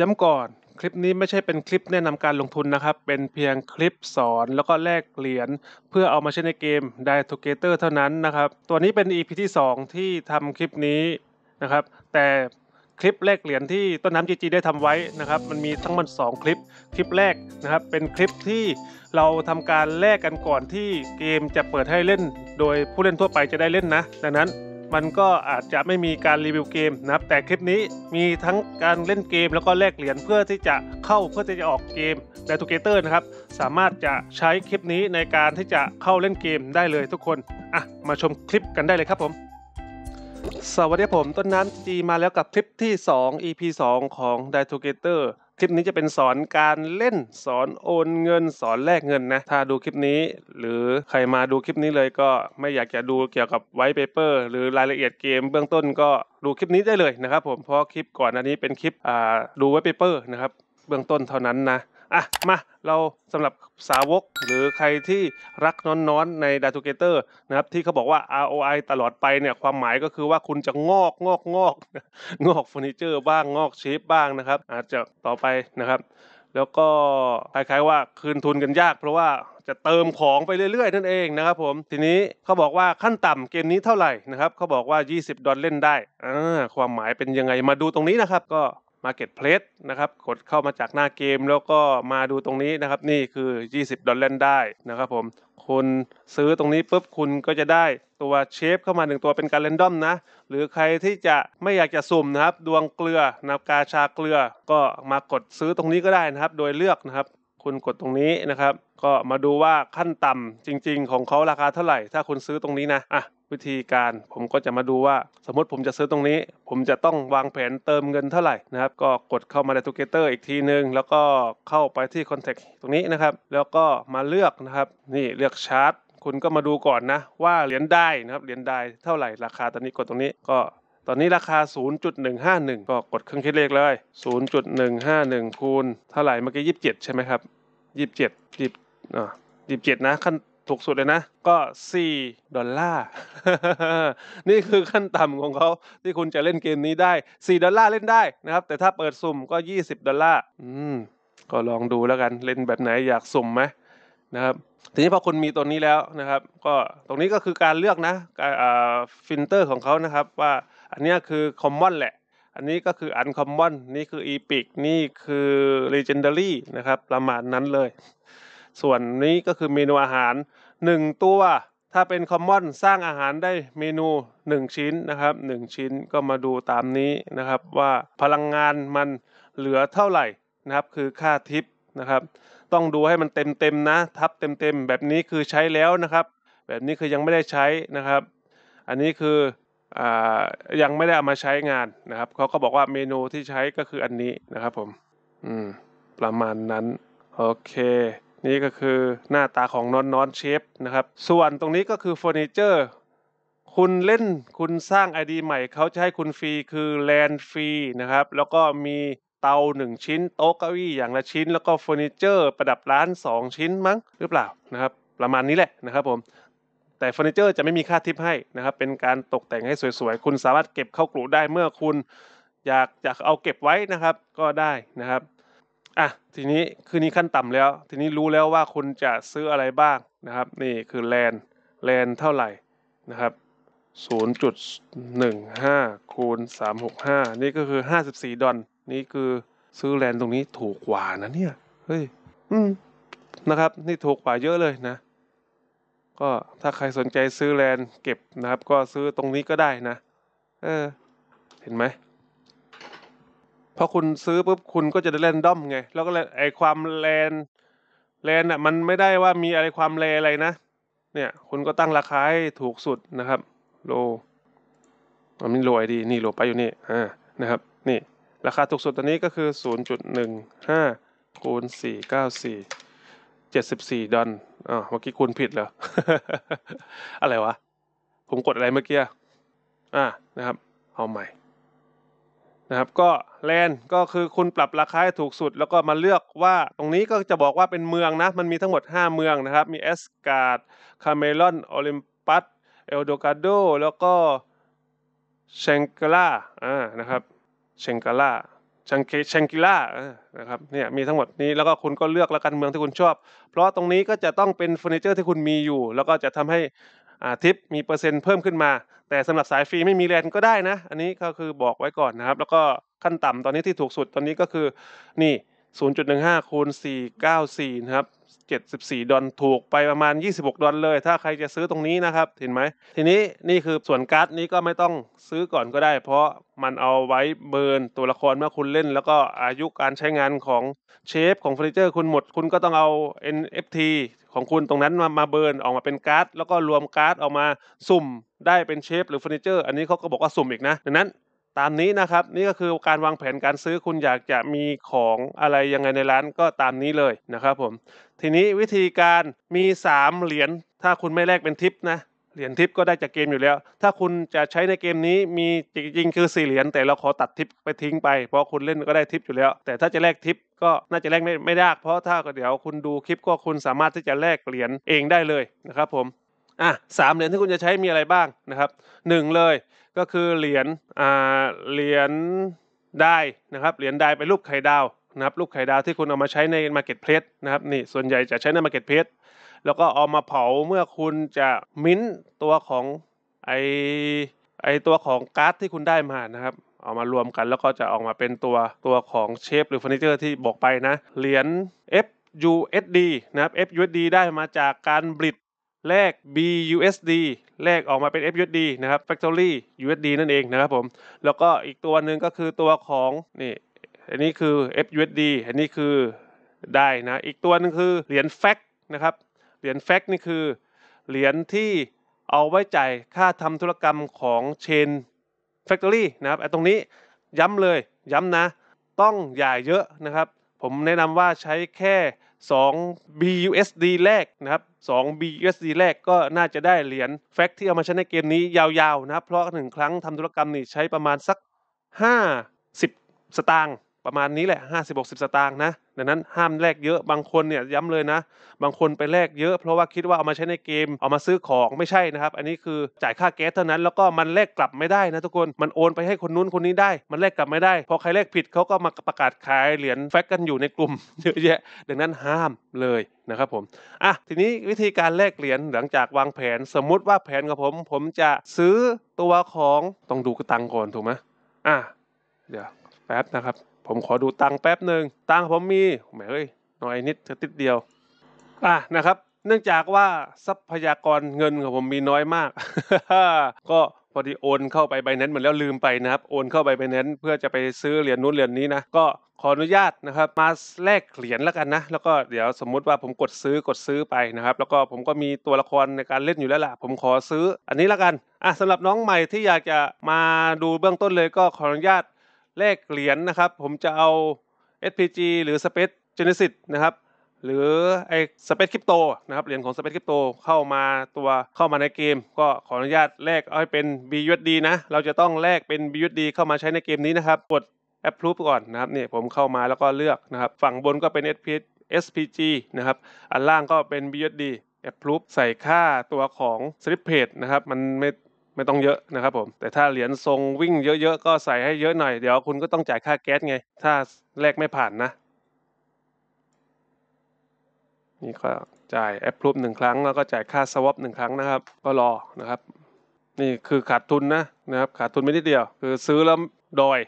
ย้ำก่อนคลิปนี้ไม่ใช่เป็นคลิปแนะนำการลงทุนนะครับ เป็นเพียงคลิปสอนแล้วก็แลกเหรียญเพื่อเอามาใช้ในเกม d i t o g a t o r เท่านั้นนะครับ ตัวนี้เป็น EP ที่2 ที่ทำคลิปนี้นะครับ แต่คลิปแลกเหรียญที่ต้นน้ำจีจีได้ทำไว้นะครับ มันมีทั้งหมด 2 คลิปคลิปแรกนะครับ เป็นคลิปที่เราทำการแลกกันก่อนที่เกมจะเปิดให้เล่น โดยผู้เล่นทั่วไปจะได้เล่นนะดังนั้นมันก็อาจจะไม่มีการรีวิวเกมนะครับ แต่คลิปนี้มีทั้งการเล่นเกมแล้วก็แลกเหรียญเพื่อที่จะเข้าเพื่อที่จะออกเกมทูเกเตอร์นะครับ สามารถจะใช้คลิปนี้ในการที่จะเข้าเล่นเกมได้เลยทุกคน อ่ะ มาชมคลิปกันได้เลยครับผม สวัสดีผมต้นน้ำจีมาแล้วกับคลิปที่ 2 EP 2 ของ d i t กเตอร์คลิปนี้จะเป็นสอนการเล่นสอนโอนเงินสอนแลกเงินนะถ้าดูคลิปนี้หรือใครมาดูคลิปนี้เลยก็ไม่อยากจะดูเกี่ยวกับไวท์เปเปอร์หรือรายละเอียดเกมเบื้องต้นก็ดูคลิปนี้ได้เลยนะครับผมเพราะคลิปก่อนอันนี้เป็นคลิปดูไวท์เปเปอร์นะครับเบื้องต้นเท่านั้นนะอ่ะ มาเราสำหรับสาวกหรือใครที่รักน้อนๆใน d a t เกเตอร์นะครับที่เขาบอกว่า ROI ตลอดไปเนี่ยความหมายก็คือว่าคุณจะงอกงอกงอกงอกเฟอร์นิเจอร์บ้างงอกเชฟบ้างนะครับ อาจจะต่อไปนะครับ แล้วก็คล้ายๆว่าคืนทุนกันยากเพราะว่าจะเติมของไปเรื่อยๆ นั่นเองนะครับผม ทีนี้เขาบอกว่าขั้นต่ำเกมนี้เท่าไหร่นะครับ เขาบอกว่า 20 ดอลเล่นได้อ่าความหมายเป็นยังไงมาดูตรงนี้นะครับก็ Marketplace นะครับ กดเข้ามาจากหน้าเกม แล้วก็มาดูตรงนี้นะครับ นี่คือ20ดอลลาร์ได้นะครับ ผมคุณซื้อตรงนี้ปุ๊บคุณก็จะได้ตัวเชฟเข้ามาหนึ่งตัวเป็นการเรนดอมนะ หรือใครที่จะไม่อยากจะสุ่มนะครับ ดวงเกลือนับกาชาเกลือ ก็มากดซื้อตรงนี้ก็ได้นะครับ โดยเลือกนะครับ คุณกดตรงนี้นะครับ ก็มาดูว่าขั้นต่ำจริง ๆ ของเขาราคาเท่าไหร่ถ้าคุณซื้อตรงนี้นะอ่ะวิธีการผมก็จะมาดูว่าสมมติผมจะซื้อตรงนี้ ผมจะต้องวางแผนเติมเงินเท่าไหร่นะครับก็กดเข้ามาในทูเกเตอร์อีกทีนึง แล้วก็เข้าไปที่คอนแทคตรงนี้นะครับ แล้วก็มาเลือกนะครับนี่เลือกชาร์ตคุณก็มาดูก่อนนะ ว่าเหรียญได้นะครับเหรียญได้เท่าไหร่ ราคาตอนนี้กดตรงนี้ก็ ตอนนี้ราคา 0.151 ก็กดเครื่องคิดเลขเลย 0.151คูณเท่าไหร่ เมื่อกี้ 27 ใช่ไหมครับ 27 0 27 นะขั้นถูกสุดเลยนะก็4ดอลลาร์นี่คือขั้นต่ำของเขาที่คุณจะเล่นเกมนี้ได้4ดอลลาร์เล่นได้นะครับ แต่ถ้าเปิดสุ่มก็20ดอลลาร์อืม ก็ลองดูแล้วกันเล่นแบบไหนอยากสุ่มไหมนะครับ ทีนี้พอคุณมีตัวนี้แล้วนะครับ ก็ตรงนี้ก็คือการเลือกนะฟิลเตอร์ ของเขานะครับ ว่าอันนี้คือคอมมอนแหละ อันนี้ก็คืออันคอมมอนนี่คืออีพิกนี่คือเลเจนดารี่นะครับ ประมาณนั้นเลยส่วนนี้ก็คือเมนูอาหาร 1 ตัว ถ้าเป็นคอมมอนสร้างอาหารได้เมนู 1 ชิ้นนะครับ 1 ชิ้นก็มาดูตามนี้นะครับว่าพลังงานมันเหลือเท่าไหร่นะครับ คือค่าทิปนะครับ ต้องดูให้มันเต็มๆนะทับเต็มๆแบบนี้คือใช้แล้วนะครับ แบบนี้คือยังไม่ได้ใช้นะครับ อันนี้คืออยังไม่ได้เอามาใช้งานนะครับเขาก็บอกว่าเมนูที่ใช้ก็คืออันนี้นะครับ ผม อืมประมาณนั้นโอเคนี่ก็คือหน้าตาของนอนนอนเชฟนะครับ ส่วนตรงนี้ก็คือเฟอร์นิเจอร์คุณเล่นคุณสร้างไอดี ใหม่เขาจะให้คุณฟรีคือแลนฟรีนะครับ แล้วก็มีเตาหนึ่งชิ้นโต๊ะเก้าอี้อย่างละชิ้น แล้วก็เฟอร์นิเจอร์ประดับร้าน 2 ชิ้นมั้งหรือเปล่านะครับ ประมาณนี้แหละนะครับผม แต่เฟอร์นิเจอร์ จะไม่มีค่าทิปให้นะครับ เป็นการตกแต่งให้สวยๆ คุณสามารถเก็บเข้ากลุ่ได้เมื่อคุณอยากอยากเอาเก็บไว้นะครับ ก็ได้นะครับอ่ะทีนี้คืนนี้ขั้นต่ำแล้วทีนี้รู้แล้วว่าคุณจะซื้ออะไรบ้างนะครับ นี่คือแลนแลนเท่าไหร่นะครับ0.15คูณ365นี่ก็คือ54ดอนนี่คือซื้อแลนตรงนี้ถูกกว่านะ เนี่ยเฮ้ยอืมนะครับนี่ถูกกว่าเยอะเลยนะ ก็ถ้าใครสนใจซื้อแลนเก็บนะครับ ก็ซื้อตรงนี้ก็ได้นะ เออ เห็นไหมพอคุณซื้อปุ๊บคุณก็จะได้เล่นด้อมไง แล้วก็ ไอความแลนแลนอ่ะ มันไม่ได้ว่ามีอะไรความแลอะไรนะ เนี่ย คุณก็ตั้งราคาให้ถูกสุดนะครับ โลมันนีโลไอดีนี่โลไปอยู่นี่ อ่านะครับ นี่ ราคาถูกสุดตอนนี้ก็คือ0้าคูณสสี่เก้าี่เจ็ดสสิบี่ดอนอ๋อเมื่อกี้คูณผิดเหรออะไรวะ ผมกดอะไรเมื่อกี้ อ่านะครับ เอาใหม่นะครับก็แลนก็คือคุณปรับราคาให้ถูกสุดแล้วก็มาเลือกว่าตรงนี้ก็จะบอกว่าเป็นเมืองนะมันมีทั้งหมด 5 เมืองนะครับ มีเอสการ์ดคาเมลอนโอลิมปัสเอลโดกาโดแล้วก็เชงกล่าอ่านะครับเชงกล่าชังเกชังกิล่านะครับเนี่ยมีทั้งหมดนี้แล้วก็คุณก็เลือกแล้วกันเมืองที่คุณชอบ เพราะตรงนี้ก็จะต้องเป็นเฟอร์นิเจอร์ที่คุณมีอยู่แล้วก็จะทำให้ทิปมีเปอร์เซ็นต์เพิ่มขึ้นมา แต่สำหรับสายฟรีไม่มีแลนก็ได้นะ อันนี้ก็คือบอกไว้ก่อนนะครับ แล้วก็ขั้นต่ำตอนนี้ที่ถูกสุดตอนนี้ก็คือ นี่ 0.15คูณ494 นะครับ 74 ดอลถูกไปประมาณ 26 ดอลเลย ถ้าใครจะซื้อตรงนี้นะครับเห็นไหมทีนี้นี่คือส่วนการ์ดนี้ก็ไม่ต้องซื้อก่อนก็ได้ เพราะมันเอาไว้เบิร์นตัวละครเมื่อคุณเล่น แล้วก็อายุการใช้งานของเชฟของเฟอร์นิเจอร์ คุณหมดคุณก็ต้องเอา NFT ของคุณตรงนั้นมามาเบิร์นออกมาเป็นการ์ดแล้วก็รวมการ์ด ออกมาสุ่มได้เป็นเชฟหรือเฟอร์นิเจอร์อันนี้เขาก็บอกว่าสุ่มอีกนะดังนั้น ตามนี้นะครับ นี่ก็คือการวางแผนการซื้อคุณอยากจะมีของอะไรยังไงในร้าน ก็ตามนี้เลยนะครับผมทีนี้วิธีการมี3เหรียญถ้าคุณไม่แลกเป็นทิปนะเหรียญทิปก็ได้จากเกมอยู่แล้ว ถ้าคุณจะใช้ในเกมนี้มีจริงๆคือสี่เหรียญแต่เราขอตัดทิปไปทิ้งไปเพราะคุณเล่นก็ได้ทิปอยู่แล้ว แต่ถ้าจะแลกทิปก็น่าจะแลกไม่ไม่ยากเพราะถ้าเดี๋ยวคุณดูคลิปก็คุณสามารถที่จะแลกเหรียญเองได้เลยนะครับผมอ่ะสามเหรียญที่คุณจะใช้มีอะไรบ้างนะครับหนึ่งเลย ก็คือเหรียญอ่าเหรียญได้นะครับเหรียญได้เป็นรูปไข่ดาวนะครับรูปไข่ดาวที่คุณเอามาใช้ในาร์เก็ตเพลสนะครับนี่ส่วนใหญ่จะใช้ในาร์เก็ตเพลสแล้วก็เอามาเผาเมื่อคุณจะมิ้นตัวของไอไอตัวของก๊าซที่คุณได้มานะครับเอามารวมกัน แล้วก็จะออกมาเป็นตัวตัวของเชฟหรือเฟอร์นิเจอร์ที่บอกไปนะเหรียญ FUSD นะครับ FUSD ได้มาจากการบิดแลก BUSD แลกออกมาเป็น FUSD นะครับ Factory USD นั่นเองนะครับผมแล้วก็อีกตัวหนึ่งก็คือตัวของนี่อันนี้คือ FUSD อันนี้คือได้นะ อีกตัวนึงคือเหรียญ FAC นะครับเหรียญแฟกนี่คือเหรียญที่เอาไว้จ่ายค่าทำธุรกรรมของเชนแฟคตอรี่นะครับไอ้ตรงนี้ย้ำเลยย้ำนะ ต้องอย่าเยอะนะครับ ผมแนะนำว่าใช้แค่ 2 BUSD แรกนะครับ 2 BUSD แรกก็น่าจะได้เหรียญแฟกที่เอามาใช้ในเกมนี้ยาวๆนะครับ เพราะหนึ่งครั้งทำธุรกรรมนี่ใช้ประมาณสัก50สตางค์ประมาณนี้แหละห้าสิบหกสิบสตางค์นะ ดังนั้นห้ามแลกเยอะ บางคนเนี่ยย้ำเลยนะ บางคนไปแลกเยอะ เพราะว่าคิดว่าเอามาใช้ในเกม เอามาซื้อของไม่ใช่นะครับ อันนี้คือจ่ายค่าแก๊สเท่านั้น แล้วก็มันแลกกลับไม่ได้นะทุกคน มันโอนไปให้คนนู้นคนนี้ได้ มันแลกกลับไม่ได้ พอใครแลกผิดเขาก็มาประกาศขายเหรียญแฟกกันอยู่ในกลุ่มเยอะแยะ ดังนั้นห้ามเลยนะครับ ผม อ่ะ ทีนี้วิธีการแลกเหรียญหลังจากวางแผนสมมุติว่าแผนกับผม ผมจะซื้อตัวของ ต้องดูกระตังก่อนถูกไหมอ่ะ เดี๋ยวแป๊บนะครับผมขอดูตังแป๊บหนึ่งตังผมมีแหมเฮ้ยน้อยนิดติดเดียวอ่ะนะครับ เนื่องจากว่าทรัพยากรเงินของผมมีน้อยมาก ก็พอดีโอนเข้าไปใบันนเหมดแล้วลืมไปนะครับโอนเข้าไปใบนั้น เพื่อจะไปซื้อเหรียญนู้นเหรียญนี้นะก็ขออนุญาตนะครับ มาแลกเหรียญแล้วกันนะ แล้วก็เดี๋ยวสมมุติว่าผมกดซื้อกดซื้อไปนะครับ แล้วก็ผมก็มีตัวละครในการเล่นอยู่แล้วล่ะผมขอซื้ออันนี้แล้วกันอ่ะสำหรับน้องใหม่ที่อยากจะมาดูเบื้องต้นเลยก็ขออนุญาตแลกเหรียญนนะครับผมจะเอา SPG หรือ Space Genesis นะครับหรือไอ้ Space Crypto นะครับเหรียญของ Space Crypto เข้ามาตัวเข้ามาในเกม ก็ขออนุญาตแลกเอาให้เป็น BUSD นะเราจะต้องแลกเป็น BUSD เข้ามาใช้ในเกมนี้นะครับกด Approve ก่อนนะครับเนี่ยผมเข้ามาแล้วก็เลือกนะครับฝั่งบนก็เป็น s p SPG นะครับอันล่างก็เป็น BUSD approve ใส่ค่าตัวของ slip page นะครับมันไม่ไม่ต้องเยอะนะครับ ผม แต่ถ้าเหรียญทรงวิ่งเยอะๆก็ใส่ให้เยอะหน่อย เดี๋ยวคุณก็ต้องจ่ายค่าแก๊สไง ถ้าแลกไม่ผ่านนะ นี่ก็จ่ายแอปพลูฟหนึ่งครั้ง แล้วก็จ่ายค่าสวอปหนึ่งครั้งนะครับ ก็รอนะครับ นี่คือขาดทุนนะนะครับ ขาดทุนไม่นิดเดียว คือ ซื้อแล้วดอย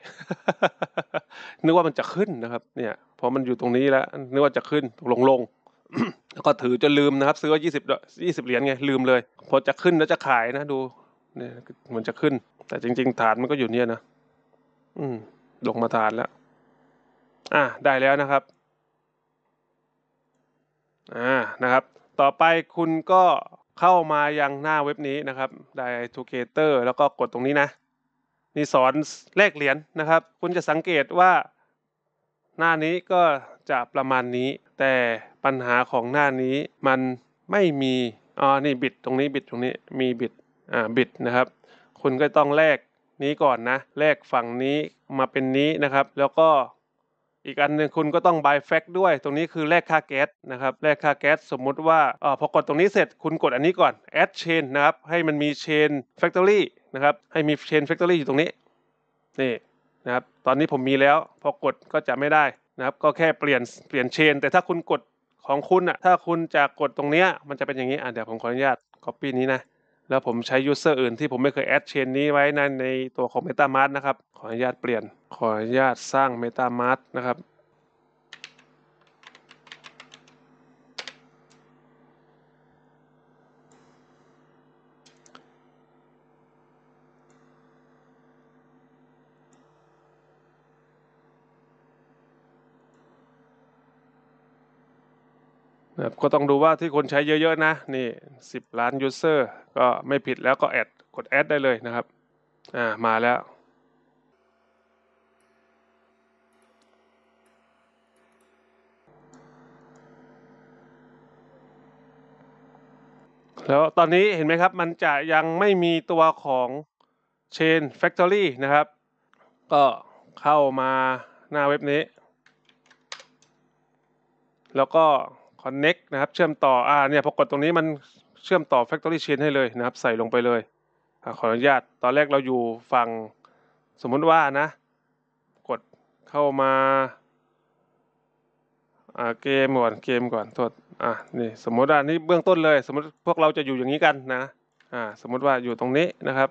นึกว่ามันจะขึ้นนะครับ เนี่ย พอมันอยู่ตรงนี้แล้วนึกว่าจะขึ้นลงลง แล้วก็ถือจนลืมนะครับ ซื้อว่า่สิบเหรียญไง ลืมเลย พอจะขึ้นแล้วจะขายนะดูเนี่ยมันจะขึ้น แต่จริงๆฐานมันก็อยู่เนี่ยนะ อืมลงมาฐานแล้ว อ่ะได้แล้วนะครับ อ่านะครับ ต่อไปคุณก็เข้ามายังหน้าเว็บนี้นะครับ ได้ทูเกเตอร์แล้วก็กดตรงนี้นะ นี่สอนเลขเหรียญนนะครับ คุณจะสังเกตว่าหน้านี้ก็จะประมาณนี้ แต่ปัญหาของหน้านี้มันไม่มี อ๋อ นี่บิดตรงนี้บิดตรงนี้มีบิดบิตนะครับคุณก็ต้องแลกนี้ก่อนนะแลกฝั่งนี้มาเป็นนี้นะครับ แล้วก็อีกอันหนึ่งคุณก็ต้องบายแฟกด้วย ตรงนี้คือแลกค่าแก๊สนะครับแลกค่าแก๊สสมมุติว่าอพอกดตรงนี้เสร็จคุณกดอันนี้ก่อน add chain นะครับให้มันมี chain factory นะครับ ให้มี chain factory อยู่ตรงนี้นี่นะครับ ตอนนี้ผมมีแล้วพอกดก็จะไม่ได้นะครับ ก็แค่เปลี่ยนเปลี่ยน chain แต่ถ้าคุณกดของคุณอะถ้าคุณจะกดตรงเนี้ยมันจะเป็นอย่างนี้อ่าเดี๋ยวผมขออนุญาต copy นี้นะแล้วผมใช้ยูเซอร์อื่นที่ผมไม่เคยแอดเชนนี้ไว้ในในตัวของ MetaMask นะครับ ขออนุญาตเปลี่ยน ขออนุญาตสร้าง MetaMask นะครับนะก็ต้องดูว่าที่คนใช้เยอะ ๆ นะนี่ 10 ล้านยูเซอร์ก็ไม่ผิดแล้วก็แอดกดแอดได้เลยนะครับ อ่ามาแล้ว แล้วตอนนี้เห็นไหมครับ มันจะยังไม่มีตัวของ Chain Factory นะครับ ก็เข้ามาหน้าเว็บนี้ แล้วก็ connect นะครับเชื่อมต่ออ่าเนี่ยพอกดตรงนี้มันเชื่อมต่อ factory chain ให้เลยนะครับ ใส่ลงไปเลยอขออนุญาตตอนแรกเราอยู่ฝั่งสมมติว่านะ กดเข้ามาอ่าเกมก่อนเกมก่อนทวดอ่ะนี่ สมมติว่านี่เบื้องต้นเลย สมมติพวกเราจะอยู่อย่างนี้กันนะ อ่า สมมติว่าอยู่ตรงนี้นะครับ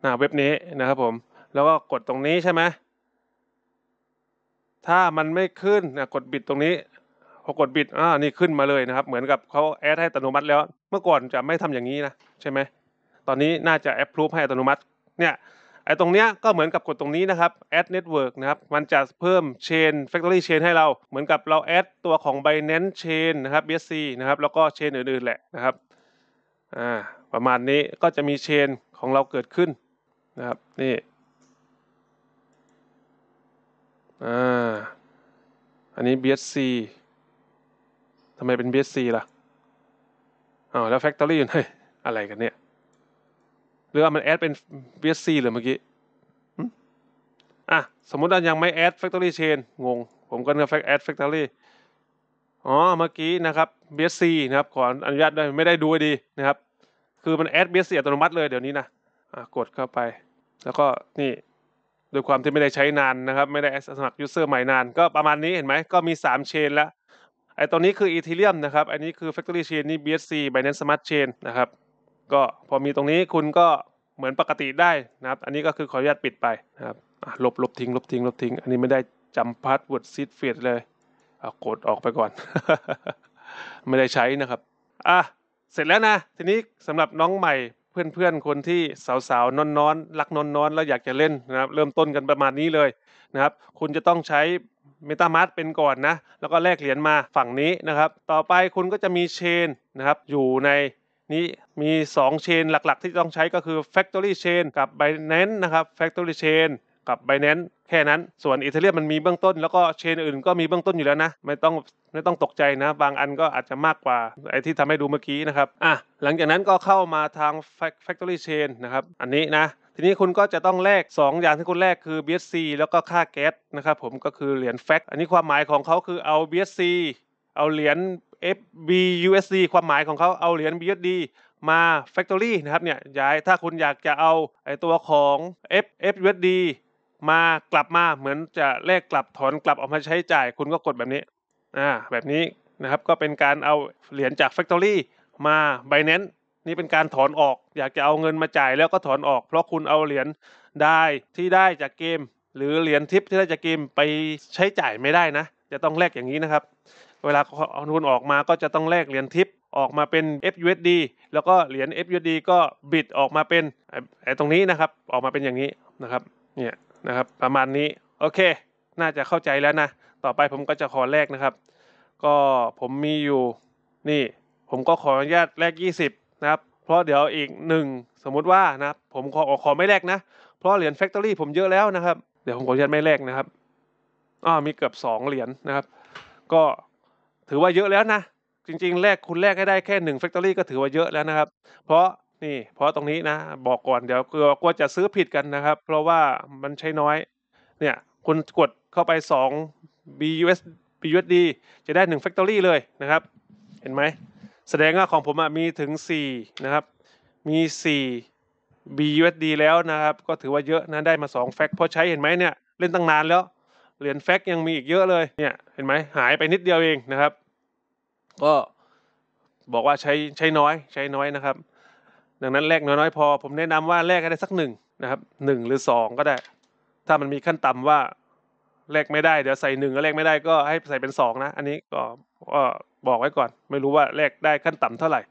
หน้าเว็บนี้นะครับ ผม แล้วก็กดตรงนี้ใช่ไหมถ้ามันไม่ขึ้นนะกดบิดตรงนี้พอกดบิด อ่า นี่ขึ้นมาเลยนะครับ เหมือนกับเขาแอดให้อัตโนมัติแล้ว เมื่อก่อนจะไม่ทำอย่างนี้นะ ใช่ไหมตอนนี้น่าจะแอปพรูฟให้อัตโนมัติ เนี่ย ไอ้ตรงเนี้ย ก็เหมือนกับกดตรงนี้นะครับ add network นะครับ มันจะเพิ่ม chain factory chain ให้เรา เหมือนกับเรา add ตัวของ binance chain นะครับ BSC นะครับ แล้วก็ chain อื่นๆแหละนะครับ อ่า ประมาณนี้ก็จะมี chain ของเราเกิดขึ้นนะครับ นี่ อ่า อันนี้ BSC ทำไมเป็น BSC ล่ะอ้าวแล้ว Factory อยู่ไหนอะไรกันเนี่ย หรือว่ามันแอดเป็น BSC เือเมื่อกี้ อ่ะสมมติว่า ยังไม่แอด Factory Chain งง ผมก็จะแอด Factory อ๋อเมื่อกี้นะครับ BSC นะครับ ขออนุญาตด้วยไม่ได้ดูดีนะครับ คือมันแอด BSC อัตโนมัติเลยเดี๋ยวนี้นะอ่ะกดเข้าไป แล้วก็นี่ด้วยความที่ไม่ได้ใช้นานนะครับ ไม่ได้สมัครยูเซอร์ใหม่นาน ก็ประมาณนี้เห็นไหมก็มี3เชนแล้วไอตัวนี้คืออีเทียมนะครับ อันนี้คือ Factory Chain นี่ BSC Binance Smart Chain นะครับ ก็พอมีตรงนี้คุณก็เหมือนปกติได้นะครับ อันนี้ก็คือขออนุญาตปิดไปนะครับลบลบทิ้ง ลบทิ้ง ลบทิ้ง อันนี้ไม่ได้จำพาสเวิร์ดซีดเฟดเลยเอากดออกไปก่อน ไม่ได้ใช้นะครับ อ่ะ เสร็จแล้วนะ ทีนี้สำหรับน้องใหม่เพื่อนๆคนที่สาวๆนอนๆ รักนอนๆ แล้วอยากจะเล่นนะครับ เริ่มต้นกันประมาณนี้เลยนะครับ คุณจะต้องใช้เมตามาร์เป็นก่อนนะ แล้วก็แลกเหรียญมาฝั่งนี้นะครับ ต่อไปคุณก็จะมีเชนนะครับอยู่ในนี้มี 2 เชน หลัก ๆ ที่ต้องใช้ก็คือ Factory Chain กับ Binance นะครับ Factory Chain กับ Binance แค่นั้น ส่วนอีเาเรียมมันมีเบื้องต้นแล้วก็เชน อื่นก็มีเบื้องต้นอยู่แล้วนะ ไม่ต้องไม่ต้องตกใจนะ บางอันก็อาจจะมากกว่าไอ้ที่ทำให้ดูเมื่อกี้นะครับอ่ะหลังจากนั้นก็เข้ามาทาง Factory Chain นะครับอันนี้นะทีนี้คุณก็จะต้องแลก2 อย่างที่คุณแลกคือ BSC แล้วก็ค่าแก๊สนะครับผมก็คือเหรียญแฟกอันนี้ความหมายของเขาคือเอา BSC เอาเหรียญ FBUSD ความหมายของเขาเอาเหรียญ BUSD มา Factory นะครับเนี่ยย้ายถ้าคุณอยากจะเอาไอตัวของ FFUSD มากลับมาเหมือนจะแลกกลับถอนกลับออกมาใช้จ่ายคุณก็กดแบบนี้อ่าแบบนี้นะครับก็เป็นการเอาเหรียญจาก Factory มา Binance นี่เป็นการถอนออก อยากจะเอาเงินมาจ่ายแล้วก็ถอนออก เพราะคุณเอาเหรียญได้ที่ได้จากเกม หรือเหรียญทิปที่ได้จากเกมไปใช้จ่ายไม่ได้นะ จะต้องแลกอย่างนี้นะครับ เวลาเอาทุนออกมาก็จะต้องแลกเหรียญทิปออกมาเป็น FUSD แล้วก็เหรียญ FUSD ก็บิดออกมาเป็นไอ้ตรงนี้นะครับ ออกมาเป็นอย่างนี้นะครับ เนี่ยนะครับประมาณนี้โอเค น่าจะเข้าใจแล้วนะ ต่อไปผมก็จะขอแลกนะครับ ก็ผมมีอยู่นี่ ผมก็ขออนุญาตแลก20นะครับเพราะเดี๋ยวอีกหนึ่งสมมุติว่านะผมขอขอไม่แลกนะ เพราะเหรียญแฟคทอรี่ผมเยอะแล้วนะครับเดี๋ยวผมขออนุญาตไม่แลกนะครับอ๋อมีเกือบสองเหรียญนนะครับ ก็ถือว่าเยอะแล้วนะ จริงๆแลกคุณแลกให้ได้แค่แฟคทอรี่ก็ถือว่าเยอะแล้วนะครับ เพราะนี่เพราะตรงนี้นะ บอกก่อนเดี๋ยวกลัวกลัวจะซื้อผิดกันนะครับ เพราะว่ามันใช้น้อย เนี่ยคุณกดเข้าไป 2 BUS BUSD จะได้ 1 Factory เลยนะครับ เห็นไหมแสดงว่าของผมมีถึง 4 นะครับ มี 4 BUSD แล้วนะครับ ก็ถือว่าเยอะนะได้มา2แฟกพอใช้เห็นไหมเนี่ยเล่นตั้งนานแล้วเหรียญแฟกยังมีอีกเยอะเลยเนี่ย เห็นไหมหายไปนิดเดียวเองนะครับ ก็ บอกว่าใช้ใช้น้อยใช้น้อยนะครับ ดังนั้นแลกน้อยๆพอผมแนะนำว่าแลกได้สักหนึ่งนะครับหนึ่งหรือสองก็ได้ ถ้ามันมีขั้นต่ำว่าแลกไม่ได้ เดี๋ยวใส่หนึ่งแล้วแลกไม่ได้ก็ ให้ใส่เป็นสองนะ อันนี้ก็บอกไว้ก่อนไม่รู้ว่าแลกได้ขั้นต่ำเท่าไหร่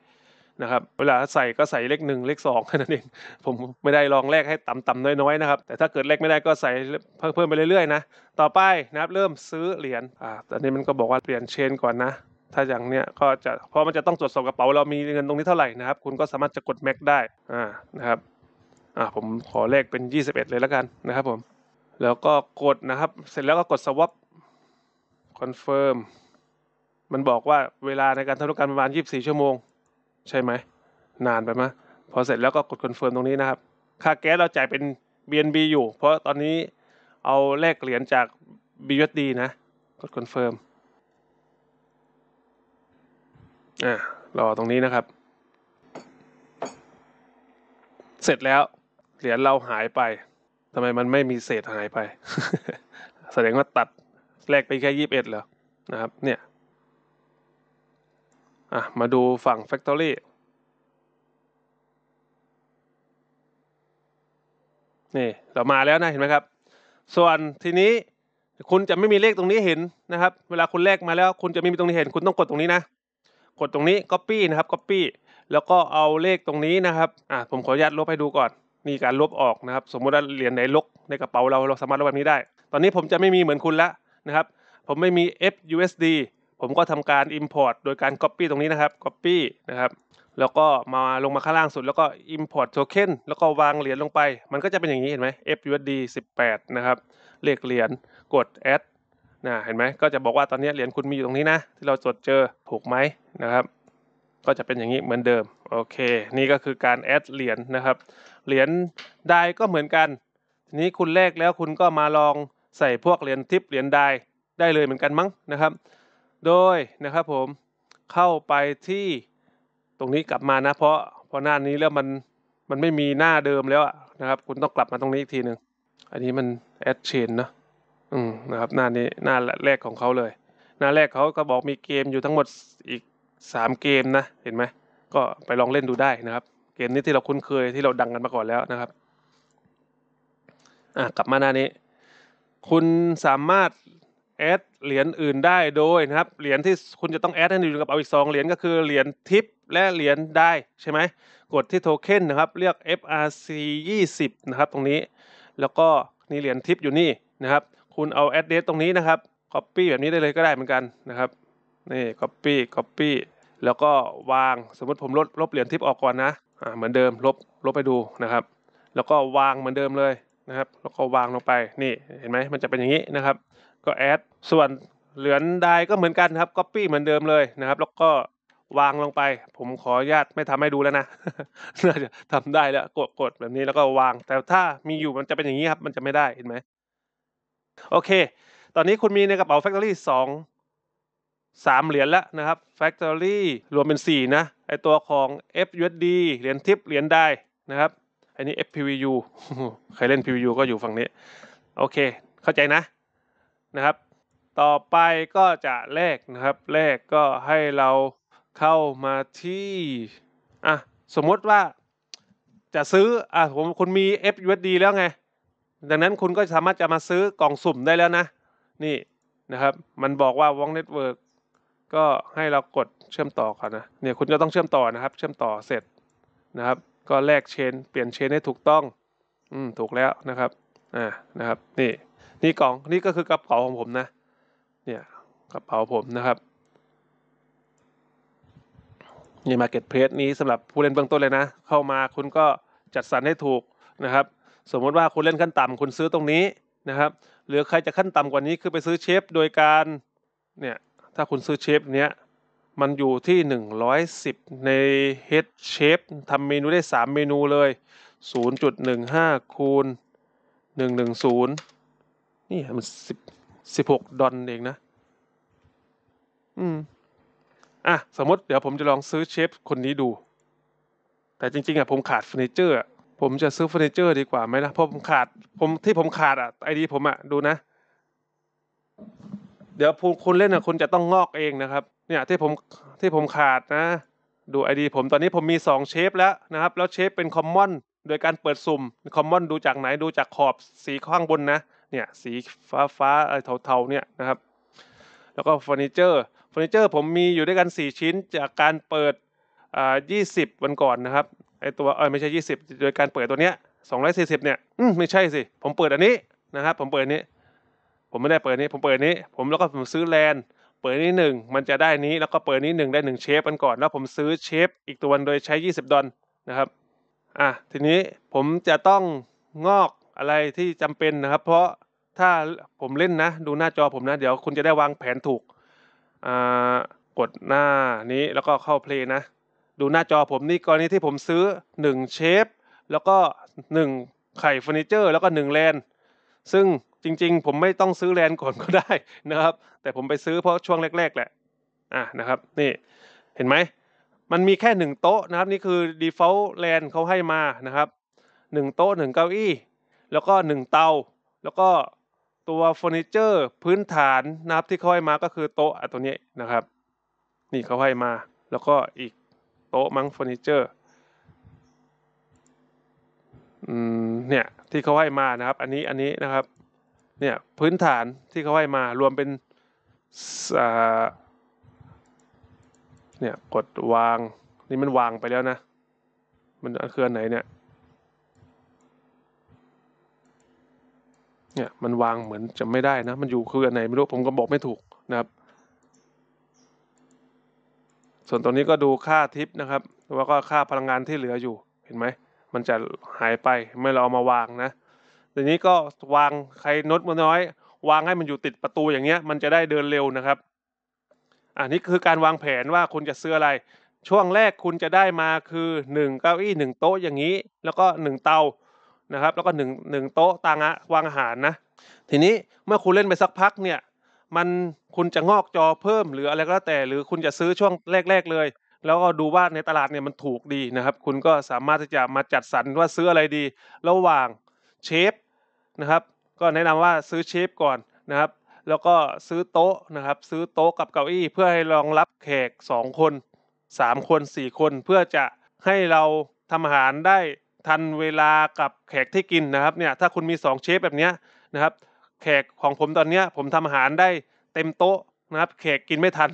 นะครับเวลาใส่ก็ใส่เลขหนึ่งเลขสองแค่นั้นเองผมไม่ได้ลองแลกให้ต่ำๆน้อยๆนะครับแต่ถ้าเกิดแลกไม่ได้ก็ใส่เพิ่มไปเรื่อยๆนะต่อไปนะครับเริ่มซื้อเหรียญอ่าตอนนี้มันก็บอกว่าเปลี่ยนเชนก่อนนะ ถ้าอย่างเนี้ยก็จะเพราะมันจะต้องตรวจสอบกระเป๋าเรามีเงินตรงนี้เท่าไหร่นะครับคุณก็สามารถจะกดแม็กได้อ่านะครับอ่าผมขอเลขเป็น 21 เลยแล้วกันนะครับผมแล้วก็กดนะครับเสร็จแล้วก็กดสวอปคอนเฟิร์มมันบอกว่าเวลาในการทำธุรกรรมประมาณ 24 ชั่วโมง ใช่ไหม นานไปไหมพอเสร็จแล้วก็กดคอนเฟิร์มตรงนี้นะครับ ค่าแก๊สเราจ่ายเป็น BNB อยู่ เพราะตอนนี้เอาแลกเหรียญจาก BUSD นะ กดคอนเฟิร์มอ่ารอตรงนี้นะครับ เสร็จแล้วเหรียญเราหายไปทำไมมันไม่มีเศษหายไป แสดงว่าตัดแลกไปแค่ยี่สิบเอ็ดเหรอนะครับ เนี่ย่ะมาดูฝั่ง Factory นี่เรามาแล้วนะเห็นไหมครับ ส่วนทีนี้คุณจะไม่มีเลขตรงนี้เห็นนะครับ เวลาคุณแลกมาแล้วคุณจะไม่มีตรงนี้เห็น คุณต้องกดตรงนี้นะ กดตรงนี้ Copy นะครับ Copy แล้วก็เอาเลขตรงนี้นะครับอ่ะผมขออนุญาตลบให้ดูก่อนนี่การลบออกนะครับ สมมติว่าเหรียญไหนลกในกระเป๋า เราเราสามารถลบแบบนี้ได้ ตอนนี้ผมจะไม่มีเหมือนคุณแล้วนะครับ ผมไม่มี FUSD ผมก็ทำการ Import โดยการ Copy ตรงนี้นะครับ Copy นะครับแล้วก็มาลงมาข้างล่างสุดแล้วก็ Import Token แล้วก็วางเหรียญลงไป มันก็จะเป็นอย่างนี้ เห็นไหม FUSD 18นะครับเลขเหรียญกด add นะเห็นไหมก็จะบอกว่าตอนนี้เหรียญคุณมีอยู่ตรงนี้นะ ที่เราตรวจเจอถูกไหมนะครับ ก็จะเป็นอย่างนี้เหมือนเดิมโอเค นี่ก็คือการแอดเหรียญนะครับเหรียญได้ก็เหมือนกัน ทีนี้คุณแลกแล้วคุณก็มาลองใส่พวกเหรียญทิปเหรียญได้ได้เลยเหมือนกันมั้งนะครับโดยนะครับผมเข้าไปที่ตรงนี้กลับมานะ เพราะพอหน้านี้แล้วมันมันไม่มีหน้าเดิมแล้วนะครับ คุณต้องกลับมาตรงนี้อีกทีหนึ่งอันนี้มันแอดเชนนะอืมนะครับ หน้านี้หน้าแรกของเขาเลย หน้าแรกเขาก็บอกมีเกมอยู่ทั้งหมดอีก3เกมนะเห็นไหมก็ไปลองเล่นดูได้นะครับ เกมนี้ที่เราคุ้นเคยที่เราดังกันมาก่อนแล้วนะครับ อ่ะกลับมาหน้านี้ คุณสามารถแอด เหรียญอื่นได้โดยนะครับ เหรียญที่คุณจะต้องแอดให้อยู่กับเอาอีกสองเหรียญก็คือเหรียญทิปและเหรียญได้ใช่ไหม กดที่โทเค็นนะครับเลือก FRC 20นะครับ ตรงนี้แล้วก็นี่เหรียญทิปอยู่นี่นะครับ คุณเอาแอดเดสตรงนี้นะครับ Copy แบบนี้ได้เลยก็ได้เหมือนกันนะครับนี่ Copy Copy แล้วก็วางสมมติผมลดลบเหรียญทิปออกก่อนนะอ่าเหมือนเดิมลบลบไปดูนะครับ แล้วก็วางเหมือนเดิมเลยนะครับ แล้วก็วางลงไปนี่เห็นไหมมันจะเป็นอย่างนี้นะครับก็แอดส่วนเหลือนไดก็เหมือนกันครับก็ปี้เหมือนเดิมเลยนะครับแล้วก็วางลงไป ผมขออนุญาตไม่ทำให้ดูแล้วนะน่าจะทำได้แล้วกดกดแบบนี้แล้วก็วาง แต่ถ้ามีอยู่มันจะเป็นอย่างนี้ครับ มันจะไม่ได้เห็นไหมโอเค ตอนนี้คุณมีในกระเป๋า Factory 2 3เหรียญแล้วนะครับ Factory รวมเป็น4นะไอตัวของ FUSD เหรียญทิปเหรียญได้นะครับ อันนี้ FPVU ใครเล่น PVU ก็อยู่ฝั่งนี้ โอเค เข้าใจนะนะครับ ต่อไปก็จะแลกนะครับแลกก็ให้เราเข้ามาที่ อ่ะ สมมติว่าจะซื้อ อ่ะผมคุณมี FUSD แล้วไง ดังนั้นคุณก็สามารถจะมาซื้อกล่องสุ่มได้แล้วนะ นี่นะครับ มันบอกว่าวองเน็ตเวิร์กก็ให้เรากดเชื่อมต่อก่อนนะ เนี่ยคุณจะต้องเชื่อมต่อนะครับ เชื่อมต่อเสร็จนะครับ ก็แลกเชน เปลี่ยนเชนให้ถูกต้อง อืมถูกแล้วนะครับ อ่านะครับ นี่นี่กล่องนี่ก็คือกระเป๋าของผมนะเนี่ยกระเป๋าผมนะครับนี่มาเก็ตเพลสนี้สำหรับผู้เล่นเบื้องต้นเลยนะ เข้ามาคุณก็จัดสรรให้ถูกนะครับ สมมติว่าคุณเล่นขั้นต่ำคุณซื้อตรงนี้นะครับหรือใครจะขั้นต่ำกว่านี้คือไปซื้อเชฟโดยการ เนี่ยถ้าคุณซื้อเชฟเนี้ยมันอยู่ที่ 110 ใน head shape ทำเมนูได้ 3 เมนูเลย 0.15คูณ110นี่มันสิบสิบหกดอนเองนะ อืม อ่ะ สมมติ เดี๋ยวผมจะลองซื้อเชฟคนนี้ดู แต่จริงๆอ่ะผมขาดเฟอร์นิเจอร์ผมจะซื้อเฟอร์นิเจอร์ดีกว่าไหมนะเพราะผมขาด ผมที่ผมขาดอ่ะไอดีผมอ่ะดูนะ เดี๋ยวคุณเล่นอ่ะ คุณจะต้องงอกเองนะครับ เนี่ยที่ผมที่ผมขาดนะ ดูไอดี ผมตอนนี้ผมมีสองเชฟแล้วนะครับ แล้วเชฟเป็นคอมมอนโดยการเปิดสุ่มคอมมอน ดูจากไหนดูจากขอบสีข้างบนนะเนี่ยสีฟ้าฟ้าอะไรเทาๆเนี่ยนะครับแล้วก็เฟอร์นิเจอร์เฟอร์นิเจอร์ผมมีอยู่ด้วยกัน 4 ชิ้นจากการเปิดอ่ายี่สิบวันก่อนนะครับไอตัวเออไม่ใช่20โดยการเปิดตัวเนี้ย240เนี่ยอืมไม่ใช่สิ ผมเปิดอันนี้นะครับ ผมเปิดนี้ ผมไม่ได้เปิดนี้ ผมเปิดนี้ ผมแล้วก็ผมซื้อแลนเปิดนี้หนึ่งมันจะได้นี้ แล้วก็เปิดนี้หนึ่งได้หนึ่งเชฟกันก่อนแล้วผมซื้อเชฟอีกตัวนึงโดยใช้ 20ดอลนะครับ อ่ะทีนี้ผมจะต้องงอกอะไรที่จำเป็นนะครับ เพราะถ้าผมเล่นนะ ดูหน้าจอผมนะ เดี๋ยวคุณจะได้วางแผนถูกกดหน้านี้แล้วก็เข้าเพลงนะ ดูหน้าจอผมนี่กรณีที่ผมซื้อ1เชฟแล้วก็ 1ไข่เฟอร์นิเจอร์แล้วก็1แลนซึ่งจริงๆผมไม่ต้องซื้อแลนก่อนก็ได้นะครับ แต่ผมไปซื้อเพราะช่วงแรก ๆ แหละ อ่ะนะครับ นี่ เห็นไหมมันมีแค่ 1 โต๊ะนะครับนี่คือ default แลนเขาให้มานะครับ1 โต๊ะ1เก้าอี้แล้วก็หนึ่งเตา แล้วก็ตัวเฟอร์นิเจอร์พื้นฐานนะครับที่เขาให้มาก็คือโต๊ะตัวนี้นะครับ นี่เขาให้มา แล้วก็อีกโต๊ะมั้งเฟอร์นิเจอร์เนี่ย ที่เขาให้มานะครับ อันนี้อันนี้นะครับ เนี่ย พื้นฐานที่เขาให้มารวมเป็นเนี่ยกดวางนี่มันวางไปแล้วนะ มันคืออันไหนเนี่ยเนี่ยมันวางเหมือนจะไม่ได้นะ มันอยู่คืออันไหนไม่รู้ผมก็บอกไม่ถูกนะครับ ส่วนตรงนี้ก็ดูค่าทิปนะครับว่าวก็ค่าพลังงานที่เหลืออยู่เห็นไหม มันจะหายไปไม่เราเอามาวางนะทีนี้ก็วางใครนดมาน้อย วางให้มันอยู่ติดประตูอย่างเงี้ยมันจะได้เดินเร็วนะครับอันนี้คือการวางแผนว่าคุณจะซื้ออะไร ช่วงแรกคุณจะได้มาคือ1เก้าอี้1 โต๊ะอย่างนี้ แล้วก็ 1 เตานะครับแล้วก็หนึ่งหนึ่งโต๊ะตางะวางอาหารนะทีนี้เมื่อคุณเล่นไปสักพักเนี่ยมันคุณจะงอกจอเพิ่ม หรืออะไรก็แล้วแต่หรือคุณจะซื้อช่วงแรก ๆเลย แล้วก็ดูว่าในตลาดเนี่ยมันถูกดีนะครับ คุณก็สามารถที่จะมาจัดสรรว่าซื้ออะไรดี ระหว่างเชฟนะครับก็แนะนำว่าซื้อเชฟก่อนนะครับแล้วก็ซื้อโต๊ะนะครับ ซื้อโต๊ะกับเก้าอี้เพื่อให้รองรับแขก2คน3คน4คนเพื่อจะให้เราทำอาหารได้ทันเวลากับแขกที่กินนะครับ เนี่ย ถ้าคุณมี2เชฟแบบนี้นะครับ แขกของผมตอนนี้ผมทำอาหารได้เต็มโต๊ะนะครับ แขกกินไม่ทัน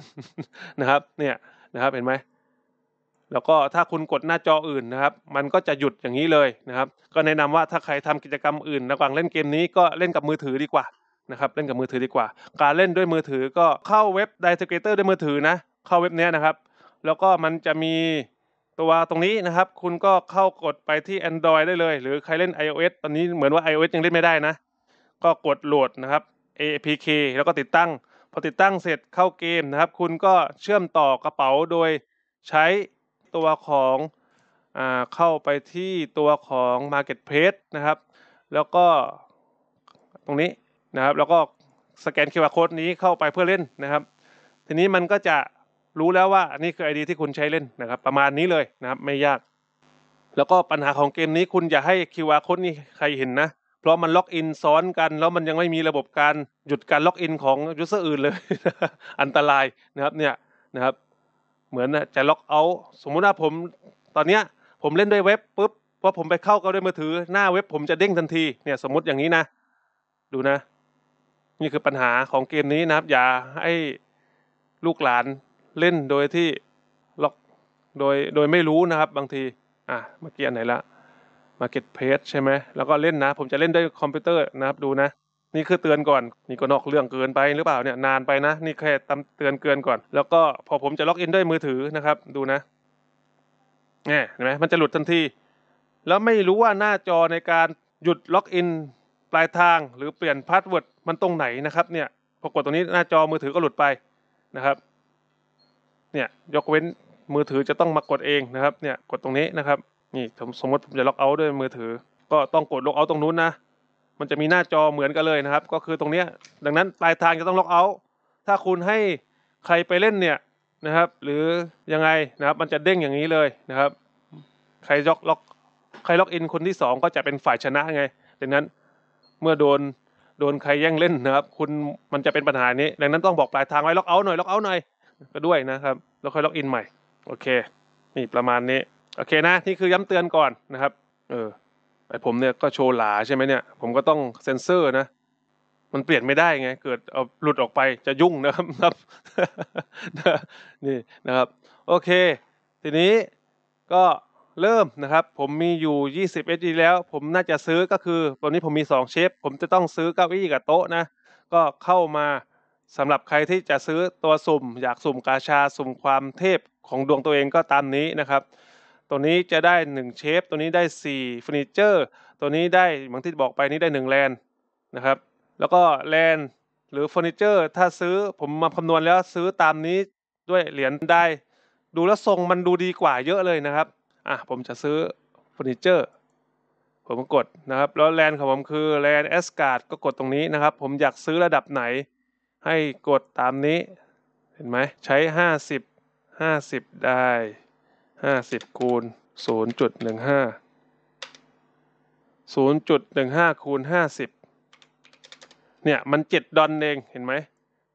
นะครับ เนี่ยนะครับเห็นไหมแล้วก็ถ้าคุณกดหน้าจออื่นนะครับ มันก็จะหยุดอย่างนี้เลยนะครับ ก็แนะนำว่าถ้าใครทำกิจกรรมอื่นระหว่างเล่นเกมนี้ก็เล่นกับมือถือดีกว่านะครับ เล่นกับมือถือดีกว่า การเล่นด้วยมือถือก็เข้าเว็บไดสเกเตอร์ด้วยมือถือนะ เข้าเว็บนี้นะครับ แล้วก็มันจะมีตัวตรงนี้นะครับคุณก็เข้ากดไปที่ Android ได้เลย หรือใครเล่น iOS ตอนนี้เหมือนว่า iOS ยังเล่นไม่ได้นะ ก็กดโหลดนะครับ APK แล้วก็ติดตั้ง พอติดตั้งเสร็จเข้าเกมนะครับ คุณก็เชื่อมต่อกระเป๋าโดยใช้ตัวของอเข้าไปที่ตัวของ Marketplace นะครับแล้วก็ตรงนี้นะครับแล้วก็สแกน QR Code นี้เข้าไปเพื่อเล่นนะครับ ทีนี้มันก็จะรู้แล้วว่านี่คือไอดีที่คุณใช้เล่นนะครับ ประมาณนี้เลยนะครับ ไม่ยาก แล้วก็ปัญหาของเกมนี้คุณอย่าให้ QR code นี่ใครเห็นนะ เพราะมันล็อกอินซ้อนกัน แล้วมันยังไม่มีระบบการหยุดการล็อกอินของยูเซอร์อื่น เลย อันตรายนะครับเนี่ยนะครับ เหมือนจะล็อกเอาสมมุติว่าผมตอนเนี้ยผมเล่นด้วยเว็บปุ๊บพอผมไปเข้ากับด้วยมือถือ หน้าเว็บผมจะเด้งทันที เนี่ยสมมติอย่างนี้นะ ดูนะ นี่คือปัญหาของเกมนี้นะครับ อย่าให้ลูกหลานเล่นโดยที่ล็อกโดยโดยไม่รู้นะครับบางทีอ่ะเมื่อกี้อันไหนละ Market p a จ e ใช่ไหมแล้วก็เล่นนะ ผมจะเล่นด้วยคอมพิวเตอร์นะครับ ดูนะ นี่คือเตือนก่อนนี่ก็นอกเรื่องเกินไปหรือเปล่าเนี่ยนานไปนะนี่แค่ตำเตือนเกินก่อน แล้วก็พอผมจะล็อกอินด้วยมือถือนะครับ ดูนะเนี่ยเห็นไหมมันจะหลุดทันทีแล้วไม่รู้ว่าหน้าจอในการหยุดล็อกอินปลายทางหรือเปลี่ยนพาสเวิร์ดมันตรงไหนนะครับเนี่ยพอกดตรงนี้หน้าจอมือถือก็หลุดไปนะครับเนี่ยยกเว้นมือถือจะต้องมากดเองนะครับเนี่ยกดตรงนี้นะครับนี่สมมติผมจะล็อกเอาท์ด้วยมือถือ ก็ต้องกดล็อกเอาท์ตรงนู้นนะมันจะมีหน้าจอเหมือนกันเลยนะครับก็คือตรงนี้ดังนั้นปลายทางจะต้องล็อกเอาท์ถ้าคุณให้ใครไปเล่นเนี่ยนะครับหรือยังไงนะครับมันจะเด้งอย่างนี้เลยนะครับใครล็อกล็อกใครล็อกอินคนที่ 2 ก็จะเป็นฝ่ายชนะไงดังนั้น เมื่อโดนโดนใครแย่งเล่นนะครับคุณมันจะเป็นปัญหานี้ดังนั้นต้องบอกปลายทางไว้ล็อกเอาท์หน่อยล็อกเอาท์หน่อยก็ด้วยนะครับ แล้วค่อยล็อกอินใหม่ โอเคนี่ประมาณนี้ โอเคนะนี่คือย้ำเตือนก่อนนะครับ เออไอผมเนี่ยก็โชว์หลาใช่ไหมเนี่ยผมก็ต้องเซ็นเซอร์นะ มันเปลี่ยนไม่ได้ไงเกิดเอาหลุดออกไปจะยุ่งนะครับนี่นะครับ โอเค ทีนี้ก็เริ่มนะครับผมมีอยู่ 20 HD แล้ว ผมน่าจะซื้อก็คือตอนนี้ผมมี2เชฟผมจะต้องซื้อเก้าอี้กับโต๊ะนะก็เข้ามาสำหรับใครที่จะซื้อตัวสุ่ม อยากสุ่มกาชาสุ่มความเทพของดวงตัวเองก็ตามนี้นะครับตัวนี้จะได้1เชฟตัวนี้ได้4เฟอร์นิเจอร์ตัวนี้ได้เหมือนที่บอกไปนี้ได้1แลนนะครับแล้วก็แลนหรือเฟอร์นิเจอร์ถ้าซื้อผมมาคำนวณแล้วซื้อตามนี้ด้วยเหรียญได้ ดูแล้วทรงมันดูดีกว่าเยอะเลยนะครับอ่ะผมจะซื้อเฟอร์นิเจอร์ผมกดนะครับ แล้วแลนของผมคือแลนเอสการ์ดก็กดตรงนี้นะครับ ผมอยากซื้อระดับไหนให้กดตามนี้เห็นไหมใช้ 50 50 ได้ 50คูณ0.15 0.15คูณ50 เนี่ยมัน 7 ดอนเองเห็นไหม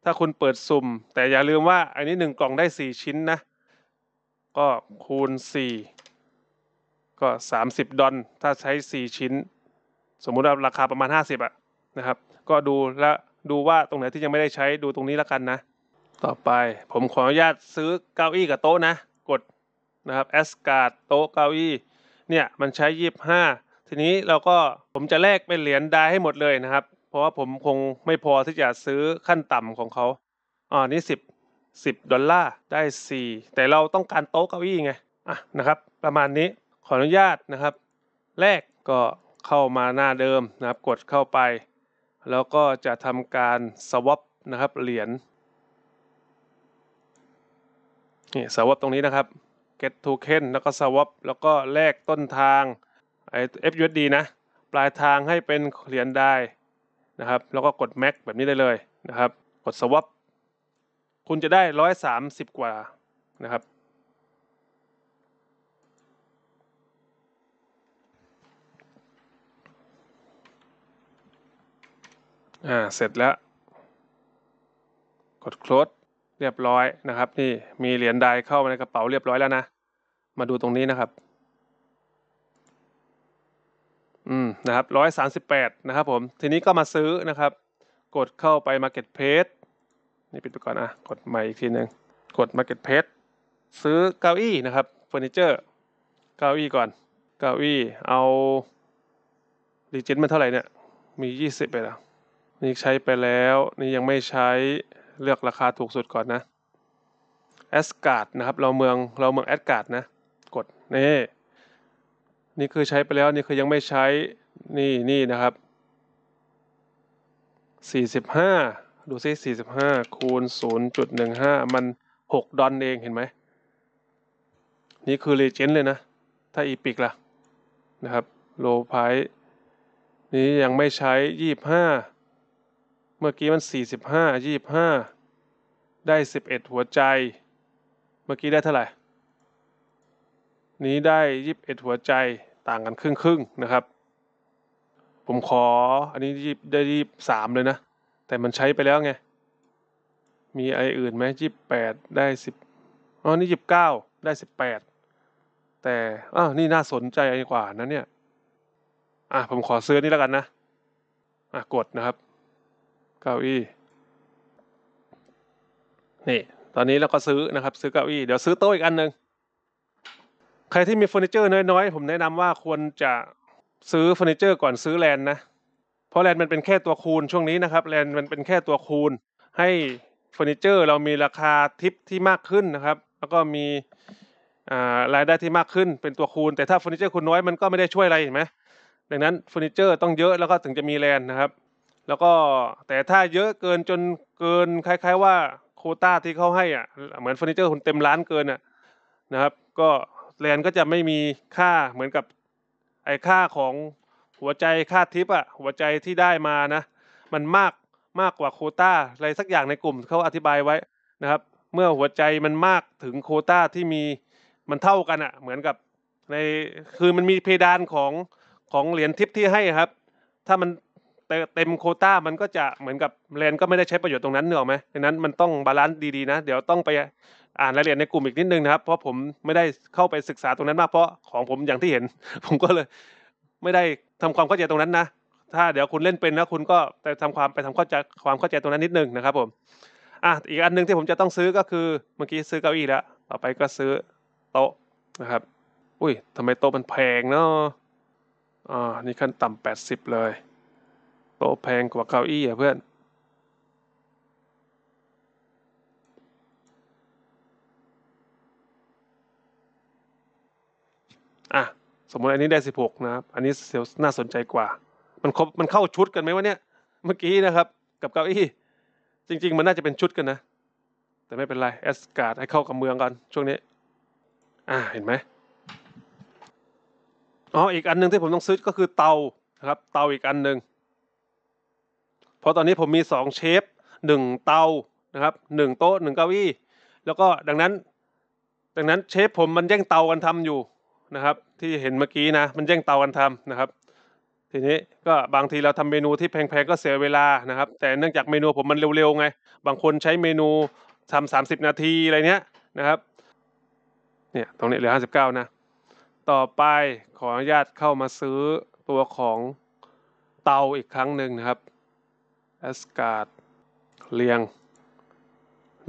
ถ้าคุณเปิดสุ่มแต่อย่าลืมว่าอันนี้1กล่องได้ 4 ชิ้นนะ ก็คูณ4ก็ 30 ดอนถ้าใช้ 4 ชิ้นสมมุติว่าราคาประมาณ 50อะนะครับก็ดูแล้วดูว่าตรงไหนที่ยังไม่ได้ใช้ดูตรงนี้แล้วกันนะ ต่อไปผมขออนุญาตซื้อเก้าอี้กับโต๊ะนะ กดนะครับแอสการ์ดโต๊ะเก้าอี้เนี่ยมันใช้ยีบห้าทีนี้เราก็ผมจะแลกเป็นเหรียญได้ให้หมดเลยนะครับ เพราะว่าผมคงไม่พอที่จะซื้อขั้นต่ำของเขาอ๋อนี่สิบสิบดอลลาร์ได้สี่แต่เราต้องการโต๊ะเก้าอี้ไง อ่ะนะครับ ประมาณนี้ขออนุญาตนะครับแลกก็เข้ามาหน้าเดิมนะครับ กดเข้าไปแล้วก็จะทำการ swap นะครับ เหรียญนี่ swap ตรงนี้นะครับ get token แล้วก็ swap แล้วก็แลกต้นทางไอ FUSD นะ ปลายทางให้เป็นเหรียญได้นะครับ แล้วก็กด max แบบนี้ได้เลยนะครับ กด swap คุณจะได้ 130 กว่านะครับอ่าเสร็จแล้ว กด close เรียบร้อยนะครับ นี่มีเหรียญใดเข้ามาในกระเป๋าเรียบร้อยแล้วนะ มาดูตรงนี้นะครับ อืมนะครับร้อยสาสิบแปดนะครับผมทีนี้ก็มาซื้อนะครับ กดเข้าไป marketplace นี่ปิดไปก่อนอ่ะกดใหม่อีกทีหนึ่งกด marketplace ซื้อเก้าอี้นะครับเฟอร์นิเจอร์เก้าอี้ก่อนเก้าอี้เอาดิจิตมันเท่าไหร่เนี่ย มียี่สิบไปแล้วนี่ใช้ไปแล้ว นี่ยังไม่ใช้ เลือกราคาถูกสุดก่อนนะ แอสการ์ดนะครับ เราเมือง เราเมืองแอสการ์ดนะ กด นี่ นี่คือใช้ไปแล้ว นี่คือยังไม่ใช้ นี่ นี่นะครับ 45 ดูซิ45 คูณ 0.15 มัน 6 ดอนเองเห็นไหม นี่คือเลเจนต์เลยนะ ถ้าอีพิกล่ะ นะครับโลไพนี่ยังไม่ใช้ 25เมื่อกี้มันสี่สิบห้ายี่ห้าได้สิบเอ็ดหัวใจ เมื่อกี้ได้เท่าไหร่นี้ได้ยี่สิบเอ็ดหัวใจต่างกันครึ่งครึ่งนะครับ ผมขออันนี้ยี่ได้ยี่สามเลยนะแต่มันใช้ไปแล้วไงมีไออื่นไหมยี่แปดได้สิบอ๋อนี่ยี่เก้าได้สิบแปดแต่อ้าวนี่น่าสนใจกว่านะเนี่ย อ่ะ ผมขอซื้อนี่แล้วกันนะอ่ะ กดนะครับเก้าอี้นี่ ตอนนี้เราก็ซื้อนะครับ ซื้อเก้าอี้เดี๋ยวซื้อโต๊ะอีกอันหนึ่งใครที่มีเฟอร์นิเจอร์น้อยๆผมแนะนำว่าควรจะซื้อเฟอร์นิเจอร์ก่อนซื้อแลนนะเพราะแลนมันเป็นแค่ตัวคูณช่วงนี้นะครับแลนมันเป็นแค่ตัวคูณ ให้เฟอร์นิเจอร์เรามีราคาทิปที่มากขึ้นนะครับ แล้วก็มีรายได้ที่มากขึ้นเป็นตัวคูณ แต่ถ้าเฟอร์นิเจอร์คุณน้อยมันก็ไม่ได้ช่วยอะไรเห็นไหมดังนั้นเฟอร์นิเจอร์ต้องเยอะแล้วก็ถึงจะมีแลนนะครับแล้วก็แต่ถ้าเยอะเกินจนเกินคล้ายๆว่าโคต้าที่เขาให้อ่ะเหมือนเฟอร์นิเจอร์คุณเต็มร้านเกินอ่ะนะครับ ก็แลนก็จะไม่มีค่าเหมือนกับไอ้ค่าของหัวใจค่าทิปอ่ะ หัวใจที่ได้มานะมันมากมากกว่าโคต้าอะไรสักอย่างในกลุ่มเขาอธิบายไว้นะครับเมื่อหัวใจมันมากถึงโคต้าที่มีมันเท่ากันอ่ะเหมือนกับในคือมันมีเพดานของของเหรียญทิปที่ให้ครับถ้ามันเต็มโคต้ามันก็จะเหมือนกับเลนก็ไม่ได้ใช้ประโยชน์ตรงนั้นเหนือไหมดังนั้นมันต้องบาลานซ์ดี ๆ นะ เดี๋ยวต้องไปอ่านรายละเอียดในกลุ่มอีกนิดนึงนะครับ เพราะผมไม่ได้เข้าไปศึกษาตรงนั้นมาก เพราะของผมอย่างที่เห็น ผมก็เลย ไม่ได้ทำความเข้าใจตรงนั้นนะ ถ้าเดี๋ยวคุณเล่นเป็นนะ คุณก็ไปทำความไปทำข้าใจความเข้าใจตรงนั้นนิดนึงนะครับ ผมอ่ะอีกอันนึงที่ผมจะต้องซื้อก็คือเมื่อกี้ซื้อเก้าอี้แล้วต่อไปก็ซื้อโต๊ะนะครับ อุ้ยทำไมโต๊ะมันแพงเนาะอ่านี่ขั้นต่ำแปดสิบเลยโต๊ะแพงกว่าเก้าอี้อ่ะเพื่อน อ่ะสมมติอันนี้ได้สิบหกนะครับ อันนี้เสียวน่าสนใจกว่า มันครบมันเข้าชุดกันไหมวะเนี่ย เมื่อกี้นะครับ กับเก้าอี้จริง ๆ มันน่าจะเป็นชุดกันนะ แต่ไม่เป็นไรแอสการ์ดให้เข้ากับเมืองก่อนช่วงนี้ อ่าเห็นไหมอ๋ออีกอันหนึ่งที่ผมต้องซื้อก็คือเตานะครับ เตาอีกอันหนึ่งราะตอนนี้ผมมี2เชฟ1เตานะครับ 1 โต๊ะ1เก้าอี้แล้วก็ดังนั้น ดังนั้นเชฟผมมันแย่งเตากันทำอยู่นะครับ ที่เห็นเมื่อกี้นะ มันแย่งเตากันทำนะครับ ทีนี้ก็บางทีเราทำเมนูที่แพงๆ ก็เสียเวลานะครับ แต่เนื่องจากเมนูผมมันเร็วๆไง บางคนใช้เมนูทำ 30 นาทีอะไรเนี้ยนะครับเนี่ยตรงนี้เหลือ 59 นะ ต่อไปขออนุญาตเข้ามาซื้อตัวของเตาอีกครั้งหนึ่งนะครับสการ์ดเรียง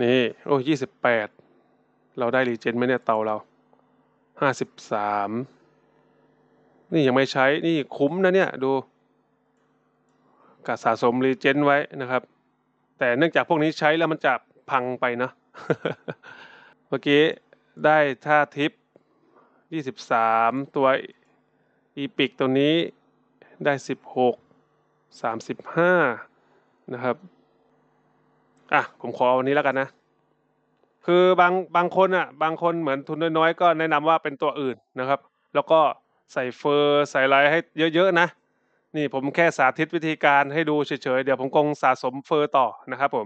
นี่ โอ้ยี่สิบแปดเราได้รีเจนไหมเนี่ย เตาเราห้าสิบสามนี่ยังไม่ใช้ นี่คุ้มนะเนี่ย ดูกะสะสมรีเจนไว้นะครับ แต่เนื่องจากพวกนี้ใช้แล้วมันจะพังไปนะเมื่อกี้ ได้ท่าทิปยี่สิบสามตัว อีพิกตัวนี้ได้สิบหกสามสิบห้านะครับ อ่ะผมขอวันนี้แล้วกันนะ คือบางบางคนอ่ะ บางคนเหมือนทุนน้อย ๆ ก็แนะนำว่าเป็นตัวอื่นนะครับ แล้วก็ใส่เฟอร์ใส่ไลาให้เยอะ ๆ นะ นี่ผมแค่สาธิตวิธีการให้ดูเฉย ๆ เดี๋ยวผมคงสะสมเฟอร์ต่อนะครับผม